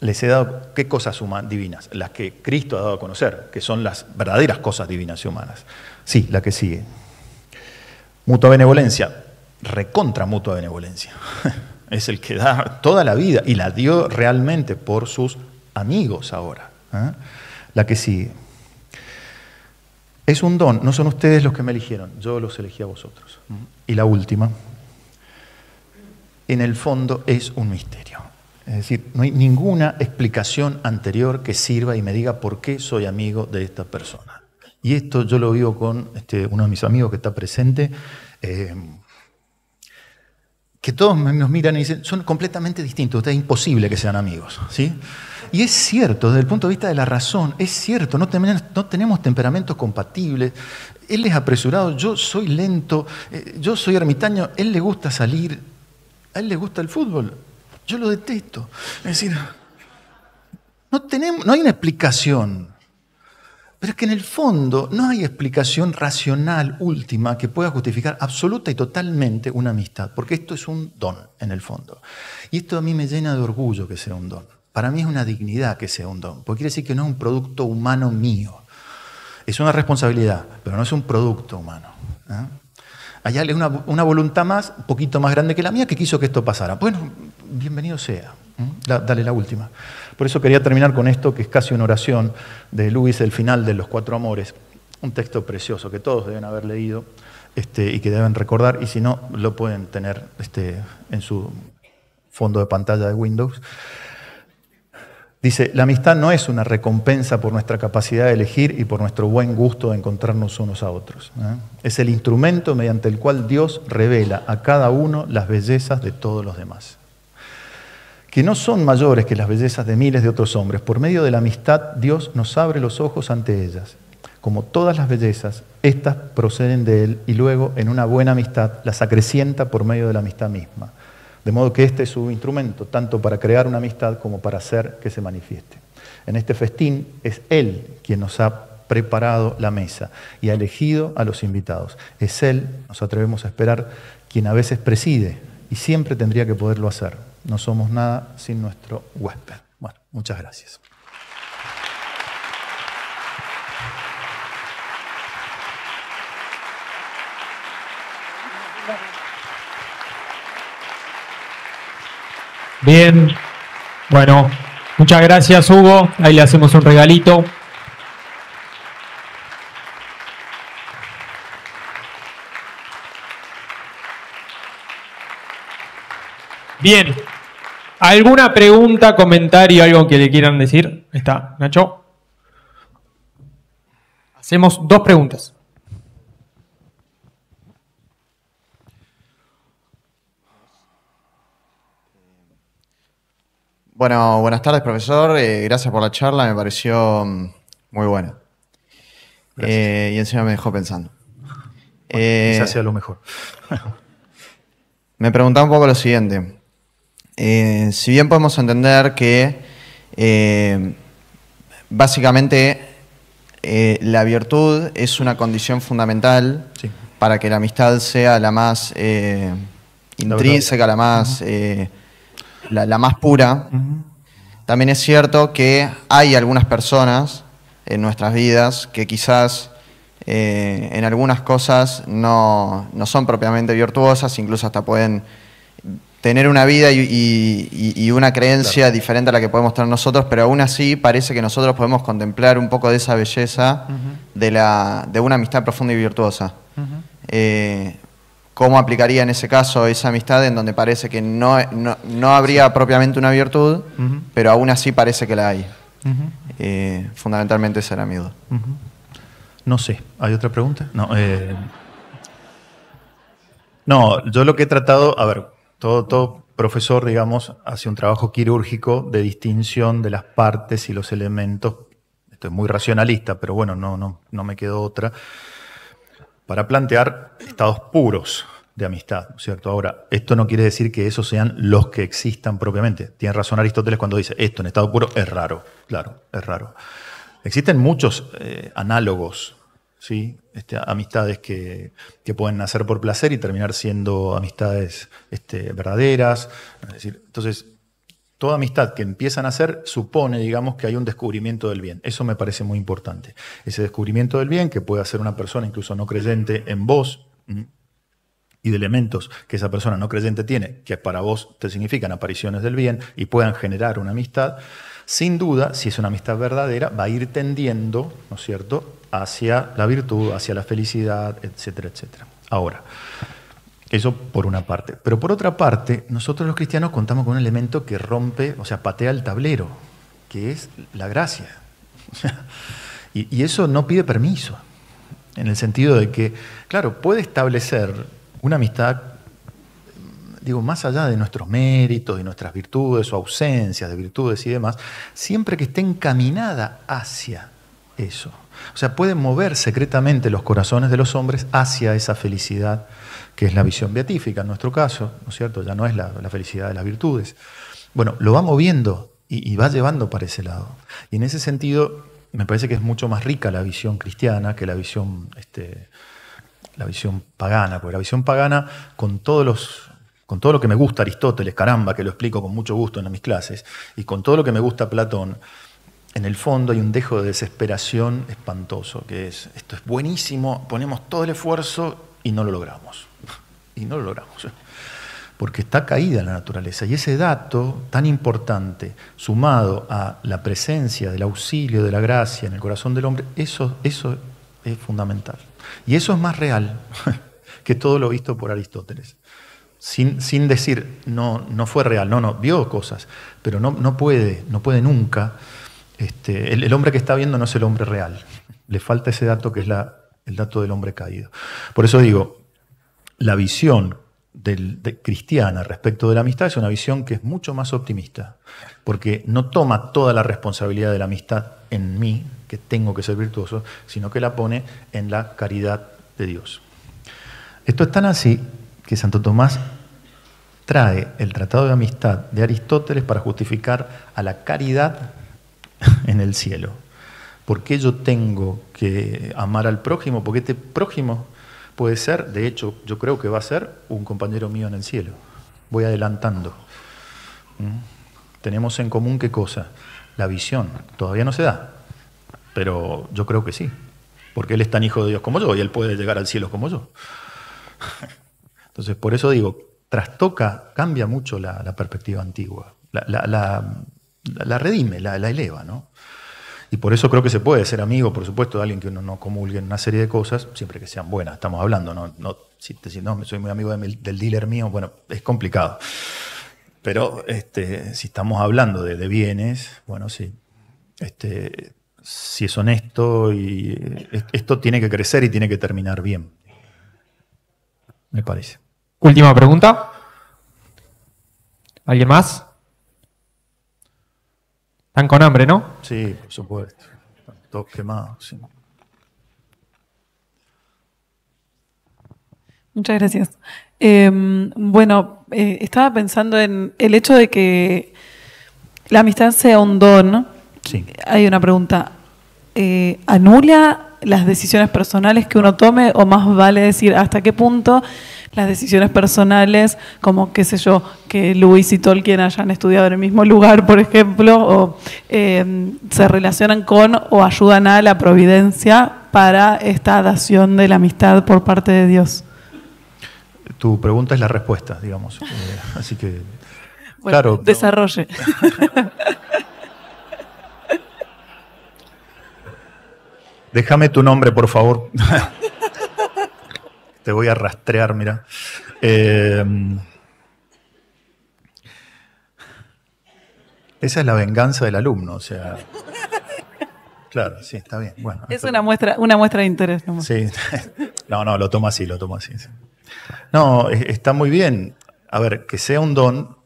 les he dado qué cosas divinas, las que Cristo ha dado a conocer, que son las verdaderas cosas divinas y humanas. Sí, la que sigue. Mutua benevolencia, recontra mutua benevolencia. Es el que da toda la vida y la dio realmente por sus amigos ahora. ¿eh? La que sigue. Es un don, no son ustedes los que me eligieron, yo los elegí a vosotros. Y la última, en el fondo es un misterio. Es decir, no hay ninguna explicación anterior que sirva y me diga por qué soy amigo de esta persona. Y esto yo lo vivo con este, uno de mis amigos que está presente. Eh, que todos nos miran y dicen, son completamente distintos, es imposible que sean amigos. ¿sí? Y es cierto, desde el punto de vista de la razón, es cierto, no tenemos, temperamentos compatibles, él es apresurado, yo soy lento, eh, yo soy ermitaño, él le gusta salir, a él le gusta el fútbol, yo lo detesto. Es decir, no, tenemos, no hay una explicación. Pero es que en el fondo no hay explicación racional última que pueda justificar absoluta y totalmente una amistad, porque esto es un don en el fondo. Y esto a mí me llena de orgullo que sea un don. Para mí es una dignidad que sea un don, porque quiere decir que no es un producto humano mío. Es una responsabilidad, pero no es un producto humano. ¿eh? Allá una, voluntad más, un poquito más grande que la mía, que quiso que esto pasara. Bueno, bienvenido sea. ¿eh? dale la última. Por eso quería terminar con esto, que es casi una oración de Luis, el final de Los Cuatro Amores. Un texto precioso que todos deben haber leído este, y que deben recordar, y si no, lo pueden tener este, en su fondo de pantalla de Windows. Dice, la amistad no es una recompensa por nuestra capacidad de elegir y por nuestro buen gusto de encontrarnos unos a otros. ¿eh? Es el instrumento mediante el cual Dios revela a cada uno las bellezas de todos los demás que no son mayores que las bellezas de miles de otros hombres. Por medio de la amistad, Dios nos abre los ojos ante ellas. Como todas las bellezas, éstas proceden de Él y luego, en una buena amistad, las acrecienta por medio de la amistad misma. De modo que este es su instrumento, tanto para crear una amistad como para hacer que se manifieste. En este festín es Él quien nos ha preparado la mesa y ha elegido a los invitados. Es Él, nos atrevemos a esperar, quien a veces preside y siempre tendría que poderlo hacer. No somos nada sin nuestro huésped. Bueno, muchas gracias. Bien, bueno, muchas gracias Hugo, ahí le hacemos un regalito. Bien, ¿Alguna pregunta, comentario, algo que le quieran decir? está, Nacho. Hacemos dos preguntas. Bueno, buenas tardes, profesor. Eh, gracias por la charla, me pareció mm, muy buena. Eh, y encima me dejó pensando. quizás eh, sea lo mejor. me preguntaba un poco lo siguiente. Eh, si bien podemos entender que eh, básicamente eh, la virtud es una condición fundamental para que la amistad sea la más intrínseca, la más, la, más pura, también es cierto que hay algunas personas en nuestras vidas que quizás en algunas cosas no son propiamente virtuosas, incluso hasta pueden tener una vida y, una creencia diferente a la que podemos tener nosotros, pero aún así parece que nosotros podemos contemplar un poco de esa belleza de, una amistad profunda y virtuosa. Eh, ¿Cómo aplicaría en ese caso esa amistad en donde parece que no, no, habría propiamente una virtud, pero aún así parece que la hay? Eh, fundamentalmente será era No sé, ¿hay otra pregunta? No, eh, no, yo lo que he tratado, a ver, todo, todo profesor, digamos, hace un trabajo quirúrgico de distinción de las partes y los elementos. Esto es muy racionalista, pero bueno, no, no, no me quedó otra. Para plantear estados puros de amistad, ¿cierto? Ahora, esto no quiere decir que esos sean los que existan propiamente. Tiene razón Aristóteles cuando dice, esto en estado puro es raro, claro, es raro. Existen muchos eh, análogos, ¿sí? Este, amistades que, pueden nacer por placer y terminar siendo amistades este, verdaderas. entonces, toda amistad que empiezan a hacer supone, digamos, que hay un descubrimiento del bien. Eso me parece muy importante. Ese descubrimiento del bien que puede hacer una persona incluso no creyente en vos y de elementos que esa persona no creyente tiene, que para vos te significan apariciones del bien y puedan generar una amistad, sin duda, si es una amistad verdadera, va a ir tendiendo, ¿no es cierto?, hacia la virtud, hacia la felicidad, etcétera, etcétera. Ahora, eso por una parte. Pero por otra parte, nosotros los cristianos contamos con un elemento que rompe, o sea, patea el tablero, que es la gracia. y, eso no pide permiso, en el sentido de que, claro, puede establecer una amistad, digo, más allá de nuestros méritos, de nuestras virtudes o ausencias de virtudes y demás, siempre que esté encaminada hacia eso. O sea, puede mover secretamente los corazones de los hombres hacia esa felicidad que es la visión beatífica, en nuestro caso, ¿no es cierto? Ya no es la, felicidad de las virtudes. Bueno, lo va moviendo y, va llevando para ese lado. Y en ese sentido, me parece que es mucho más rica la visión cristiana que la visión, este, la visión pagana, porque la visión pagana, con todos los, con todo lo que me gusta Aristóteles, caramba, que lo explico con mucho gusto en mis clases, y con todo lo que me gusta Platón, en el fondo hay un dejo de desesperación espantoso, que es, esto es buenísimo, ponemos todo el esfuerzo y no lo logramos. Y no lo logramos. Porque está caída la naturaleza. Y ese dato tan importante, sumado a la presencia del auxilio, de la gracia en el corazón del hombre, eso, eso es fundamental. Y eso es más real que todo lo visto por Aristóteles. Sin, sin, decir, no, no fue real, no, no, vio cosas, pero no, no puede, no puede nunca este, el, hombre que está viendo no es el hombre real. Le falta ese dato que es el dato del hombre caído. Por eso digo, la visión de, cristiana respecto de la amistad es una visión que es mucho más optimista, porque no toma toda la responsabilidad de la amistad en mí, que tengo que ser virtuoso, sino que la pone en la caridad de Dios. Esto es tan así que Santo Tomás trae el Tratado de Amistad de Aristóteles para justificar a la caridad en el cielo. ¿Por qué yo tengo que amar al prójimo? Porque este prójimo puede ser, de hecho yo creo que va a ser un compañero mío en el cielo. Voy adelantando. ¿Mm? Tenemos en común qué cosa? La visión. Todavía no se da, pero yo creo que sí. Porque él es tan hijo de Dios como yo y él puede llegar al cielo como yo. Entonces, por eso digo, trastoca, cambia mucho la, perspectiva antigua. la, la redime, la, eleva, ¿no? Y por eso creo que se puede ser amigo, por supuesto, de alguien que uno no comulgue en una serie de cosas, siempre que sean buenas, estamos hablando, ¿no? no si te si no, soy muy amigo del dealer mío, bueno, es complicado. Pero este, si estamos hablando de, de bienes, bueno, sí. Este, si es honesto y eh, esto tiene que crecer y tiene que terminar bien. Me parece. Última pregunta. ¿Alguien más? con hambre, ¿no? Sí, por supuesto. todos quemados. Sí. Muchas gracias. Em, bueno, eh, estaba pensando en el hecho de que la amistad sea un don. Sí. Hay una pregunta. Eh, ¿Anula las decisiones personales que uno tome o más vale decir hasta qué punto las decisiones personales, como qué sé yo, que Luis y Tolkien hayan estudiado en el mismo lugar, por ejemplo, eh, se relacionan con o ayudan a la providencia para esta dación de la amistad por parte de Dios. Tu pregunta es la respuesta, digamos. Eh, así que, claro. Desarrolle. Déjame tu nombre, por favor. Te voy a rastrear, mira. Eh, esa es la venganza del alumno, o sea. Claro, sí, está bien. es una muestra, una muestra de interés. Sí, no, no, lo tomo así, lo tomo así. No, está muy bien. A ver, que sea un don,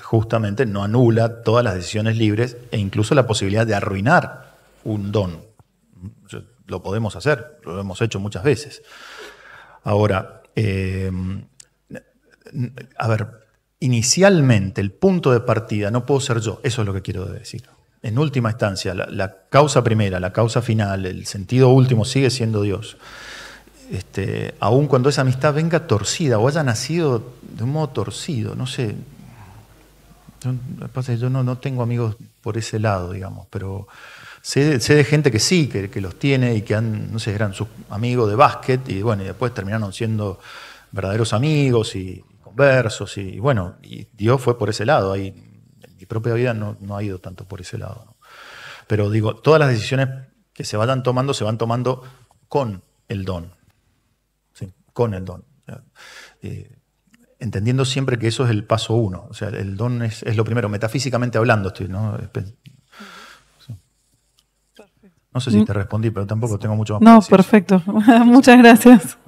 justamente no anula todas las decisiones libres e incluso la posibilidad de arruinar un don. Lo podemos hacer, lo hemos hecho muchas veces. Ahora, eh, a ver, inicialmente el punto de partida no puedo ser yo, eso es lo que quiero decir. En última instancia, la, causa primera, la causa final, el sentido último sigue siendo Dios. Este, aun cuando esa amistad venga torcida o haya nacido de un modo torcido, no sé. Yo, yo no, no tengo amigos por ese lado, digamos, pero Sé, de gente que sí, que, los tiene y que no eran sus amigos de básquet y bueno, y después terminaron siendo verdaderos amigos y conversos y, bueno, y Dios fue por ese lado. en mi propia vida no, ha ido tanto por ese lado. Pero digo, todas las decisiones que se vayan tomando, se van tomando con el don. Con el don. Eh, entendiendo siempre que eso es el paso uno. O sea, el don es, lo primero, metafísicamente hablando, estoy, ¿no? No sé si mm. te respondí, pero tampoco tengo mucho más. No, perfecto. Muchas gracias.